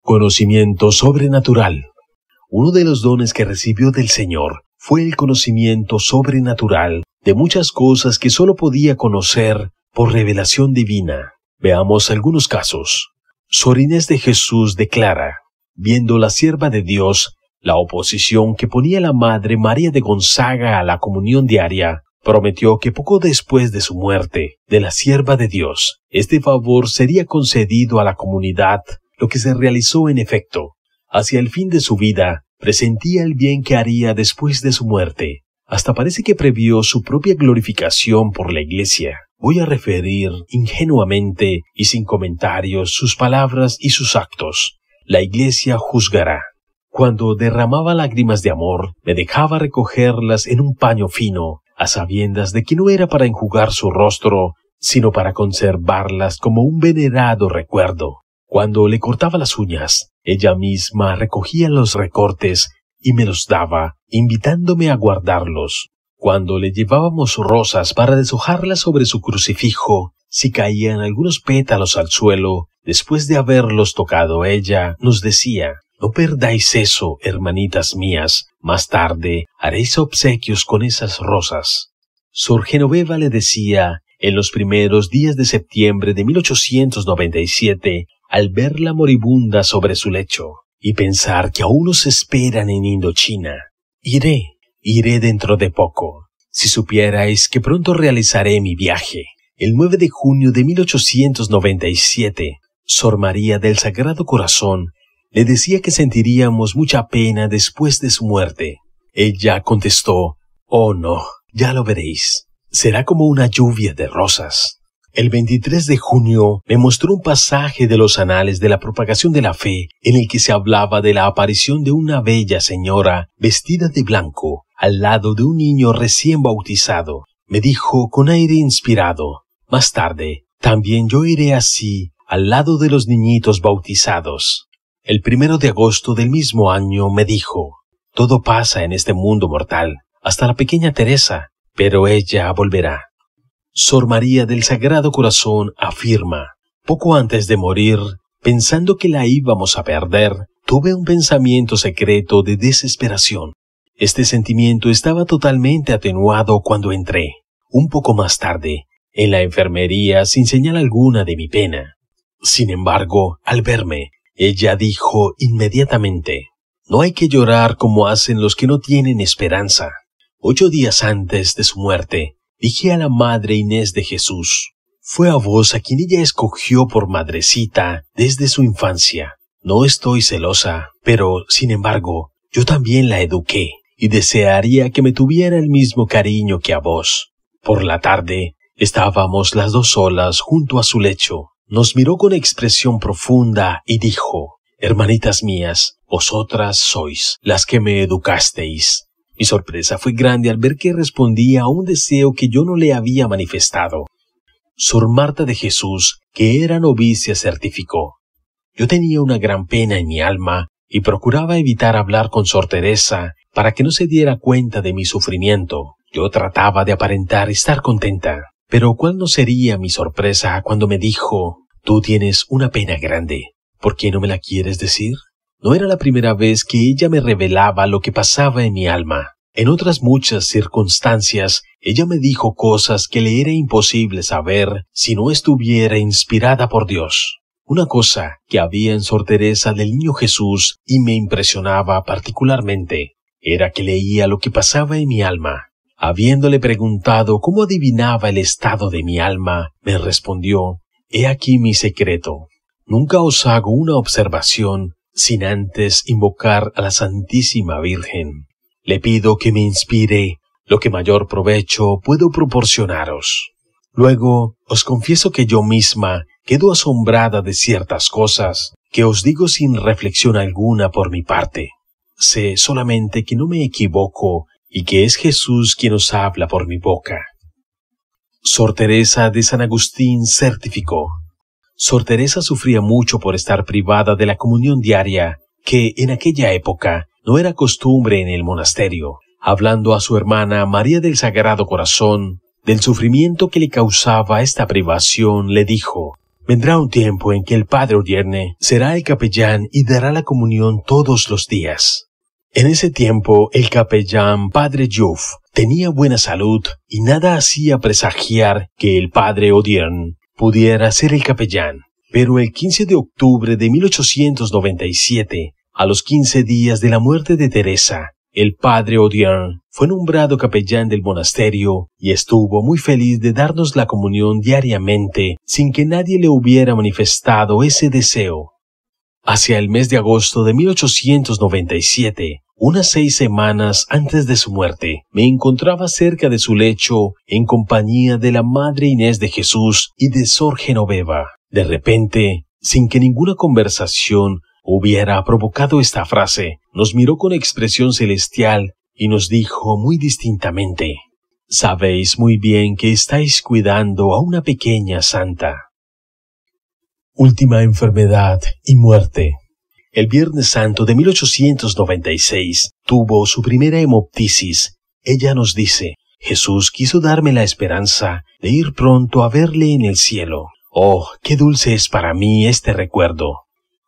Conocimiento sobrenatural. Uno de los dones que recibió del Señor fue el conocimiento sobrenatural de muchas cosas que sólo podía conocer por revelación divina. Veamos algunos casos. Sorines de Jesús declara, viendo la sierva de Dios, la oposición que ponía la madre María de Gonzaga a la comunión diaria, prometió que poco después de su muerte, de la sierva de Dios, este favor sería concedido a la comunidad, lo que se realizó en efecto. Hacia el fin de su vida, presentía el bien que haría después de su muerte. Hasta parece que previó su propia glorificación por la Iglesia. Voy a referir ingenuamente y sin comentarios sus palabras y sus actos. La Iglesia juzgará. Cuando derramaba lágrimas de amor, me dejaba recogerlas en un paño fino, a sabiendas de que no era para enjugar su rostro, sino para conservarlas como un venerado recuerdo. Cuando le cortaba las uñas, ella misma recogía los recortes y me los daba, invitándome a guardarlos. Cuando le llevábamos rosas para deshojarlas sobre su crucifijo, si caían algunos pétalos al suelo, después de haberlos tocado ella, nos decía, No perdáis eso, hermanitas mías, más tarde haréis obsequios con esas rosas. Sor Genoveva le decía, en los primeros días de septiembre de 1897, al verla moribunda sobre su lecho y pensar que aún nos esperan en Indochina. Iré, iré dentro de poco. Si supierais que pronto realizaré mi viaje. El 9 de junio de 1897, Sor María del Sagrado Corazón le decía que sentiríamos mucha pena después de su muerte. Ella contestó, Oh no, ya lo veréis. Será como una lluvia de rosas. El 23 de junio me mostró un pasaje de los anales de la propagación de la fe en el que se hablaba de la aparición de una bella señora vestida de blanco al lado de un niño recién bautizado. Me dijo con aire inspirado, más tarde, también yo iré así al lado de los niñitos bautizados. El primero de agosto del mismo año me dijo, todo pasa en este mundo mortal, hasta la pequeña Teresa, pero ella volverá. Sor María del Sagrado Corazón afirma, poco antes de morir, pensando que la íbamos a perder, tuve un pensamiento secreto de desesperación. Este sentimiento estaba totalmente atenuado cuando entré, un poco más tarde, en la enfermería sin señal alguna de mi pena. Sin embargo, al verme, ella dijo inmediatamente, No hay que llorar como hacen los que no tienen esperanza. Ocho días antes de su muerte, dije a la Madre Inés de Jesús. Fue a vos a quien ella escogió por madrecita desde su infancia. No estoy celosa, pero, sin embargo, yo también la eduqué, y desearía que me tuviera el mismo cariño que a vos. Por la tarde, estábamos las dos solas junto a su lecho. Nos miró con expresión profunda y dijo, Hermanitas mías, vosotras sois las que me educasteis. Mi sorpresa fue grande al ver que respondía a un deseo que yo no le había manifestado. Sor Marta de Jesús, que era novicia, certificó. Yo tenía una gran pena en mi alma y procuraba evitar hablar con Sor Teresa para que no se diera cuenta de mi sufrimiento. Yo trataba de aparentar estar contenta, pero cuál no sería mi sorpresa cuando me dijo, tú tienes una pena grande, ¿por qué no me la quieres decir? No era la primera vez que ella me revelaba lo que pasaba en mi alma. En otras muchas circunstancias, ella me dijo cosas que le era imposible saber si no estuviera inspirada por Dios. Una cosa que había en Teresa del niño Jesús y me impresionaba particularmente era que leía lo que pasaba en mi alma. Habiéndole preguntado cómo adivinaba el estado de mi alma, me respondió, He aquí mi secreto. Nunca os hago una observación sin antes invocar a la Santísima Virgen. Le pido que me inspire lo que mayor provecho puedo proporcionaros. Luego, os confieso que yo misma quedo asombrada de ciertas cosas que os digo sin reflexión alguna por mi parte. Sé solamente que no me equivoco y que es Jesús quien os habla por mi boca. Sor Teresa de San Agustín certificó Sor Teresa sufría mucho por estar privada de la comunión diaria, que en aquella época no era costumbre en el monasterio. Hablando a su hermana María del Sagrado Corazón del sufrimiento que le causaba esta privación, le dijo, Vendrá un tiempo en que el Padre Odierne será el capellán y dará la comunión todos los días. En ese tiempo, el capellán Padre Juff tenía buena salud y nada hacía presagiar que el Padre Odierne pudiera ser el capellán, pero el 15 de octubre de 1897, a los 15 días de la muerte de Teresa, el padre Odiern fue nombrado capellán del monasterio y estuvo muy feliz de darnos la comunión diariamente sin que nadie le hubiera manifestado ese deseo. Hacia el mes de agosto de 1897, unas seis semanas antes de su muerte, me encontraba cerca de su lecho en compañía de la Madre Inés de Jesús y de Sor Genoveva. De repente, sin que ninguna conversación hubiera provocado esta frase, nos miró con expresión celestial y nos dijo muy distintamente, Sabéis muy bien que estáis cuidando a una pequeña santa. Última enfermedad y muerte el Viernes Santo de 1896 tuvo su primera hemoptisis. Ella nos dice, Jesús quiso darme la esperanza de ir pronto a verle en el cielo. Oh, qué dulce es para mí este recuerdo.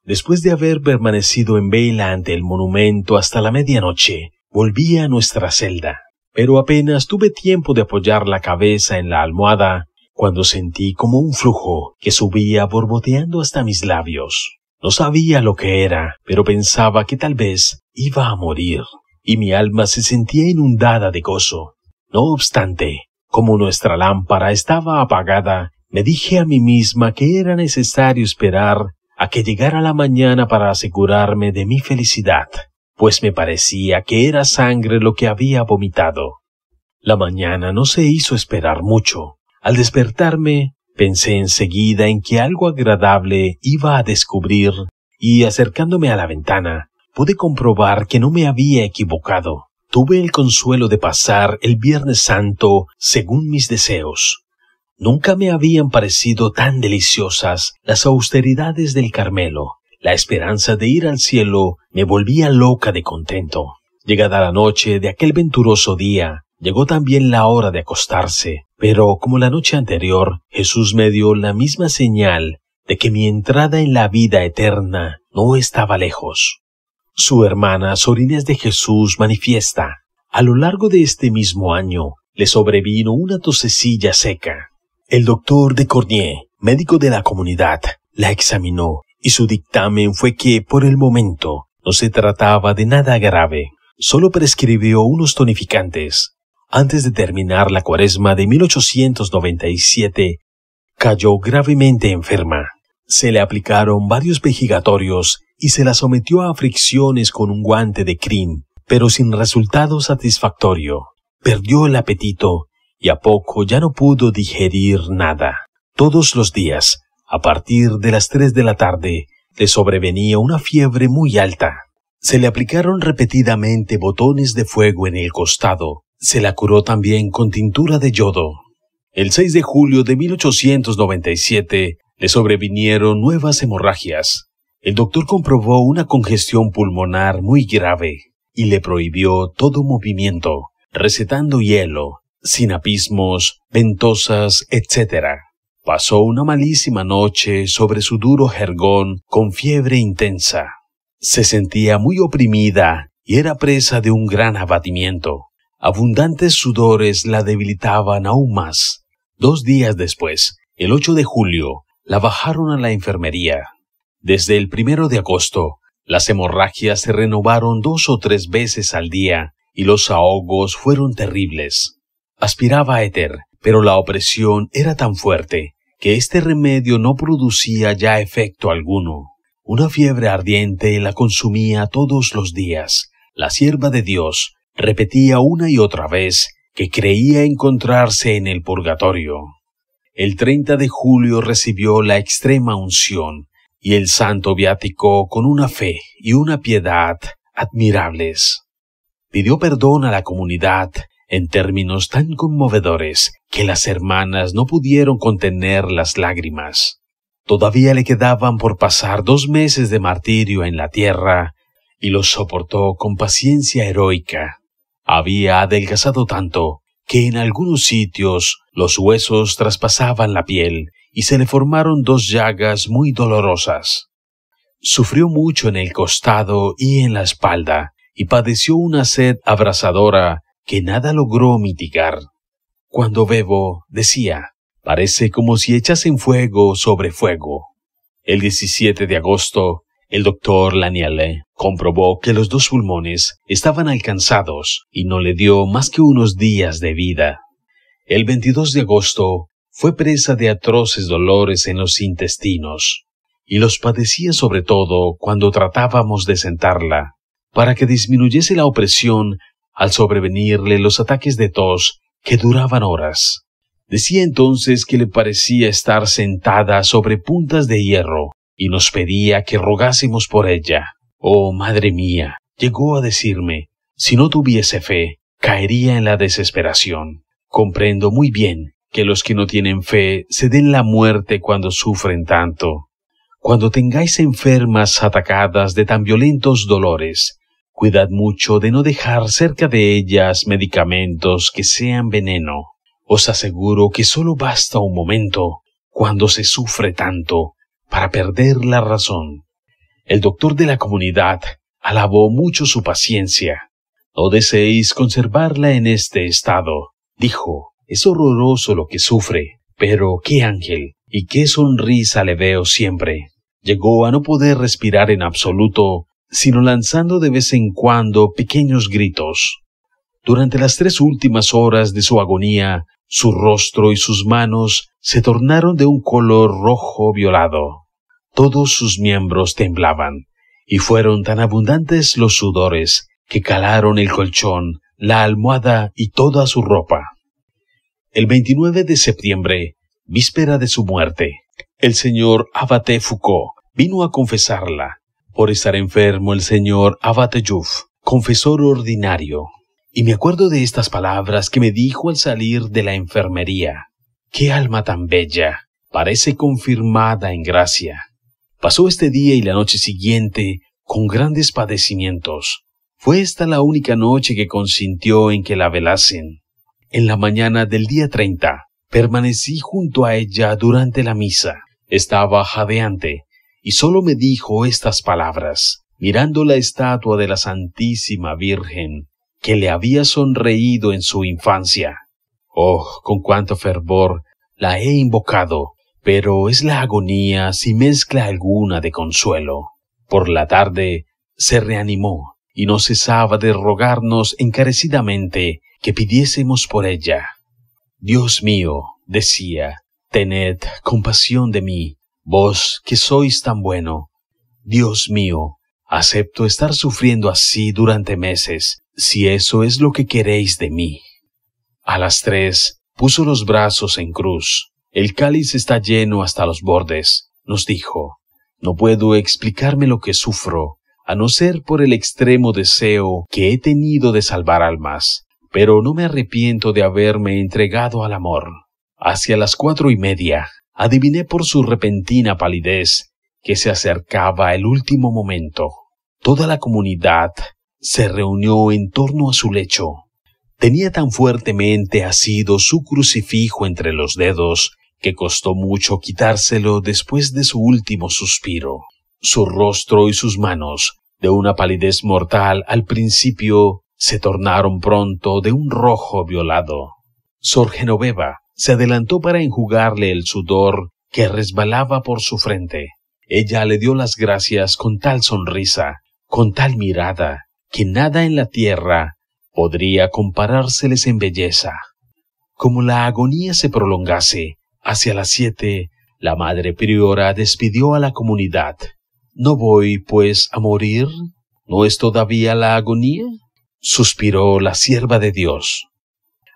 Después de haber permanecido en vela ante el monumento hasta la medianoche, volví a nuestra celda. Pero apenas tuve tiempo de apoyar la cabeza en la almohada, cuando sentí como un flujo que subía borboteando hasta mis labios. No sabía lo que era, pero pensaba que tal vez iba a morir, y mi alma se sentía inundada de gozo. No obstante, como nuestra lámpara estaba apagada, me dije a mí misma que era necesario esperar a que llegara la mañana para asegurarme de mi felicidad, pues me parecía que era sangre lo que había vomitado. La mañana no se hizo esperar mucho. Al despertarme, Pensé enseguida en que algo agradable iba a descubrir, y acercándome a la ventana, pude comprobar que no me había equivocado. Tuve el consuelo de pasar el Viernes Santo según mis deseos. Nunca me habían parecido tan deliciosas las austeridades del Carmelo. La esperanza de ir al cielo me volvía loca de contento. Llegada la noche de aquel venturoso día, Llegó también la hora de acostarse, pero como la noche anterior, Jesús me dio la misma señal de que mi entrada en la vida eterna no estaba lejos. Su hermana Sorines de Jesús manifiesta, a lo largo de este mismo año, le sobrevino una tosecilla seca. El doctor de Cornier, médico de la comunidad, la examinó y su dictamen fue que, por el momento, no se trataba de nada grave. Solo prescribió unos tonificantes, antes de terminar la cuaresma de 1897, cayó gravemente enferma. Se le aplicaron varios vejigatorios y se la sometió a fricciones con un guante de crin, pero sin resultado satisfactorio. Perdió el apetito y a poco ya no pudo digerir nada. Todos los días, a partir de las 3 de la tarde, le sobrevenía una fiebre muy alta. Se le aplicaron repetidamente botones de fuego en el costado, se la curó también con tintura de yodo. El 6 de julio de 1897 le sobrevinieron nuevas hemorragias. El doctor comprobó una congestión pulmonar muy grave y le prohibió todo movimiento, recetando hielo, sinapismos, ventosas, etc. Pasó una malísima noche sobre su duro jergón con fiebre intensa. Se sentía muy oprimida y era presa de un gran abatimiento. Abundantes sudores la debilitaban aún más. Dos días después, el 8 de julio, la bajaron a la enfermería. Desde el primero de agosto, las hemorragias se renovaron dos o tres veces al día y los ahogos fueron terribles. Aspiraba éter, pero la opresión era tan fuerte que este remedio no producía ya efecto alguno. Una fiebre ardiente la consumía todos los días. La sierva de Dios repetía una y otra vez que creía encontrarse en el purgatorio. El 30 de julio recibió la extrema unción y el santo viático con una fe y una piedad admirables. Pidió perdón a la comunidad en términos tan conmovedores que las hermanas no pudieron contener las lágrimas. Todavía le quedaban por pasar dos meses de martirio en la tierra, y los soportó con paciencia heroica. Había adelgazado tanto que en algunos sitios los huesos traspasaban la piel y se le formaron dos llagas muy dolorosas. Sufrió mucho en el costado y en la espalda, y padeció una sed abrasadora que nada logró mitigar. Cuando bebo, decía, parece como si echasen fuego sobre fuego. El 17 de agosto el doctor Lanielle comprobó que los dos pulmones estaban alcanzados y no le dio más que unos días de vida. El 22 de agosto fue presa de atroces dolores en los intestinos, y los padecía sobre todo cuando tratábamos de sentarla, para que disminuyese la opresión al sobrevenirle los ataques de tos que duraban horas. Decía entonces que le parecía estar sentada sobre puntas de hierro, y nos pedía que rogásemos por ella. Oh, madre mía, llegó a decirme, si no tuviese fe, caería en la desesperación. Comprendo muy bien que los que no tienen fe se den la muerte cuando sufren tanto. Cuando tengáis enfermas atacadas de tan violentos dolores, cuidad mucho de no dejar cerca de ellas medicamentos que sean veneno. Os aseguro que solo basta un momento, cuando se sufre tanto, para perder la razón. El doctor de la comunidad alabó mucho su paciencia. No deseéis conservarla en este estado, dijo. Es horroroso lo que sufre, pero qué ángel y qué sonrisa le veo siempre. Llegó a no poder respirar en absoluto, sino lanzando de vez en cuando pequeños gritos. Durante las tres últimas horas de su agonía, su rostro y sus manos se tornaron de un color rojo violado. Todos sus miembros temblaban, y fueron tan abundantes los sudores que calaron el colchón, la almohada y toda su ropa. El 29 de septiembre, víspera de su muerte, el señor Abate Foucault vino a confesarla. Por estar enfermo el señor Abate confesor ordinario, y me acuerdo de estas palabras que me dijo al salir de la enfermería. ¡Qué alma tan bella! Parece confirmada en gracia. Pasó este día y la noche siguiente con grandes padecimientos. Fue esta la única noche que consintió en que la velasen. En la mañana del día 30, permanecí junto a ella durante la misa. Estaba jadeante y solo me dijo estas palabras, mirando la estatua de la Santísima Virgen que le había sonreído en su infancia. Oh, con cuánto fervor la he invocado, pero es la agonía si mezcla alguna de consuelo. Por la tarde se reanimó y no cesaba de rogarnos encarecidamente que pidiésemos por ella. Dios mío, decía, tened compasión de mí, vos que sois tan bueno. Dios mío, Acepto estar sufriendo así durante meses, si eso es lo que queréis de mí. A las tres, puso los brazos en cruz. El cáliz está lleno hasta los bordes, nos dijo. No puedo explicarme lo que sufro, a no ser por el extremo deseo que he tenido de salvar almas, pero no me arrepiento de haberme entregado al amor. Hacia las cuatro y media, adiviné por su repentina palidez que se acercaba el último momento. Toda la comunidad se reunió en torno a su lecho. Tenía tan fuertemente asido su crucifijo entre los dedos que costó mucho quitárselo después de su último suspiro. Su rostro y sus manos, de una palidez mortal al principio, se tornaron pronto de un rojo violado. Sor Genoveva se adelantó para enjugarle el sudor que resbalaba por su frente. Ella le dio las gracias con tal sonrisa con tal mirada que nada en la tierra podría comparárseles en belleza. Como la agonía se prolongase, hacia las siete, la madre priora despidió a la comunidad. ¿No voy, pues, a morir? ¿No es todavía la agonía? suspiró la sierva de Dios.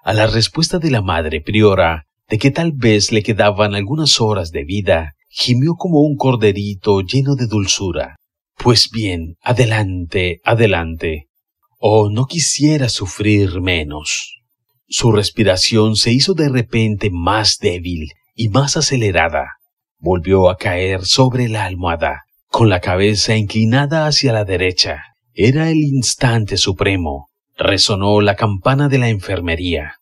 A la respuesta de la madre priora, de que tal vez le quedaban algunas horas de vida, gimió como un corderito lleno de dulzura. Pues bien, adelante, adelante. Oh, no quisiera sufrir menos. Su respiración se hizo de repente más débil y más acelerada. Volvió a caer sobre la almohada, con la cabeza inclinada hacia la derecha. Era el instante supremo. Resonó la campana de la enfermería.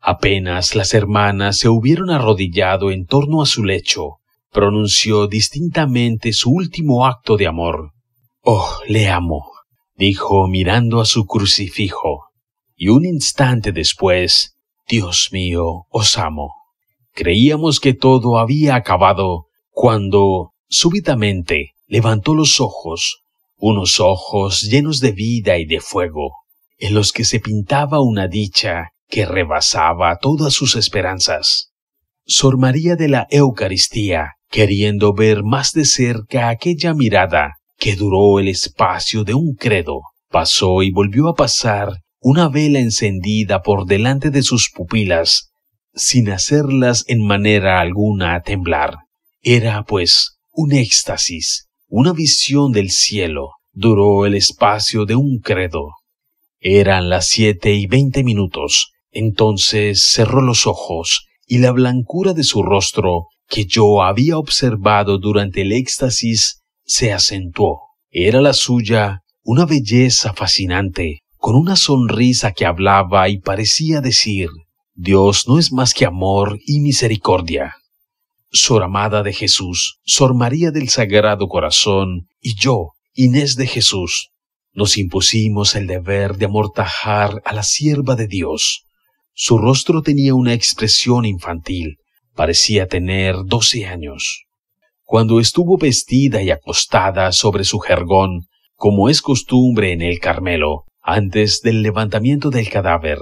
Apenas las hermanas se hubieron arrodillado en torno a su lecho, pronunció distintamente su último acto de amor Oh, le amo, dijo mirando a su crucifijo. Y un instante después, Dios mío, os amo. Creíamos que todo había acabado cuando, súbitamente, levantó los ojos, unos ojos llenos de vida y de fuego, en los que se pintaba una dicha que rebasaba todas sus esperanzas. Sor María de la Eucaristía, queriendo ver más de cerca aquella mirada, que duró el espacio de un credo. Pasó y volvió a pasar una vela encendida por delante de sus pupilas, sin hacerlas en manera alguna temblar. Era, pues, un éxtasis, una visión del cielo. Duró el espacio de un credo. Eran las siete y veinte minutos. Entonces cerró los ojos, y la blancura de su rostro, que yo había observado durante el éxtasis, se acentuó. Era la suya una belleza fascinante, con una sonrisa que hablaba y parecía decir, Dios no es más que amor y misericordia. Sor Amada de Jesús, Sor María del Sagrado Corazón y yo, Inés de Jesús, nos impusimos el deber de amortajar a la sierva de Dios. Su rostro tenía una expresión infantil, parecía tener doce años cuando estuvo vestida y acostada sobre su jergón, como es costumbre en el Carmelo, antes del levantamiento del cadáver.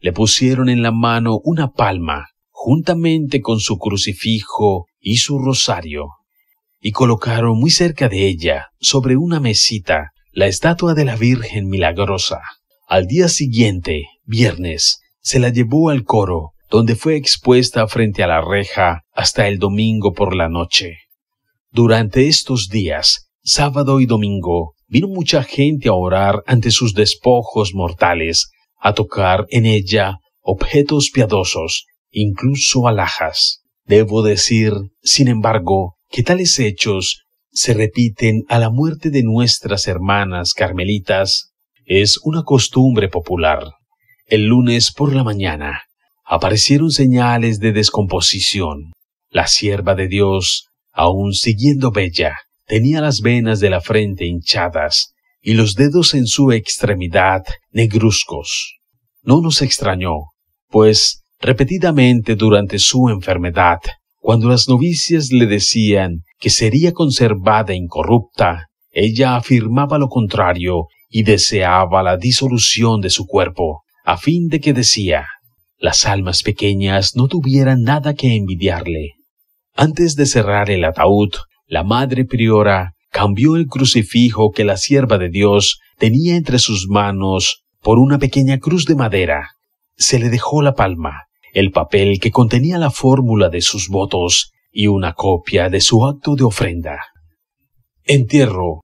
Le pusieron en la mano una palma, juntamente con su crucifijo y su rosario, y colocaron muy cerca de ella, sobre una mesita, la estatua de la Virgen Milagrosa. Al día siguiente, viernes, se la llevó al coro, donde fue expuesta frente a la reja hasta el domingo por la noche. Durante estos días, sábado y domingo, vino mucha gente a orar ante sus despojos mortales, a tocar en ella objetos piadosos, incluso alhajas. Debo decir, sin embargo, que tales hechos se repiten a la muerte de nuestras hermanas carmelitas. Es una costumbre popular. El lunes por la mañana aparecieron señales de descomposición. La sierva de Dios Aún siguiendo Bella, tenía las venas de la frente hinchadas y los dedos en su extremidad negruzcos. No nos extrañó, pues repetidamente durante su enfermedad, cuando las novicias le decían que sería conservada incorrupta, ella afirmaba lo contrario y deseaba la disolución de su cuerpo, a fin de que decía, las almas pequeñas no tuvieran nada que envidiarle. Antes de cerrar el ataúd, la madre priora cambió el crucifijo que la sierva de Dios tenía entre sus manos por una pequeña cruz de madera. Se le dejó la palma, el papel que contenía la fórmula de sus votos y una copia de su acto de ofrenda. Entierro.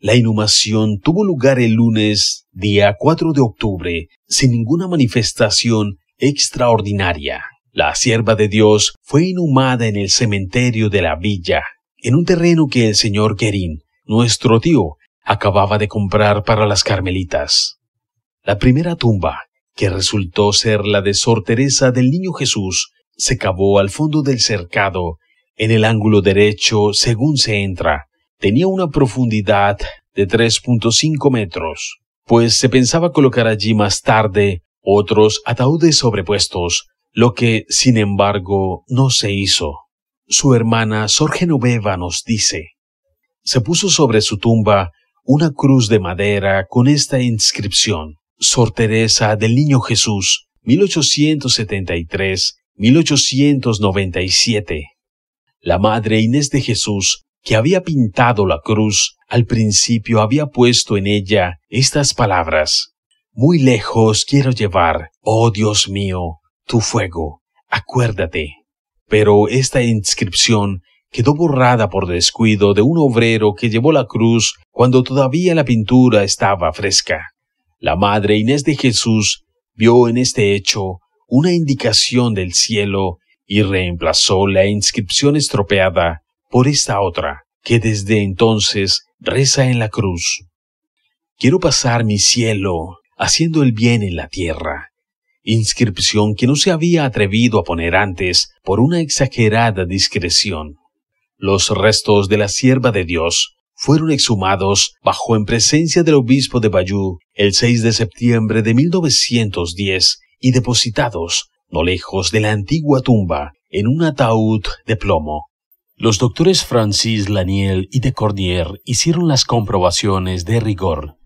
La inhumación tuvo lugar el lunes, día 4 de octubre, sin ninguna manifestación extraordinaria. La sierva de Dios fue inhumada en el cementerio de la villa, en un terreno que el señor Querín, nuestro tío, acababa de comprar para las carmelitas. La primera tumba, que resultó ser la de Sor Teresa del Niño Jesús, se cavó al fondo del cercado, en el ángulo derecho según se entra. Tenía una profundidad de 3.5 metros, pues se pensaba colocar allí más tarde otros ataúdes sobrepuestos lo que, sin embargo, no se hizo. Su hermana Sor Genoveva nos dice, se puso sobre su tumba una cruz de madera con esta inscripción, Sor Teresa del Niño Jesús, 1873-1897. La madre Inés de Jesús, que había pintado la cruz, al principio había puesto en ella estas palabras, Muy lejos quiero llevar, oh Dios mío, tu fuego, acuérdate. Pero esta inscripción quedó borrada por descuido de un obrero que llevó la cruz cuando todavía la pintura estaba fresca. La madre Inés de Jesús vio en este hecho una indicación del cielo y reemplazó la inscripción estropeada por esta otra, que desde entonces reza en la cruz. Quiero pasar mi cielo haciendo el bien en la tierra, inscripción que no se había atrevido a poner antes por una exagerada discreción. Los restos de la sierva de Dios fueron exhumados bajo en presencia del obispo de Bayou el 6 de septiembre de 1910 y depositados, no lejos de la antigua tumba, en un ataúd de plomo. Los doctores Francis Laniel y de Cornier hicieron las comprobaciones de rigor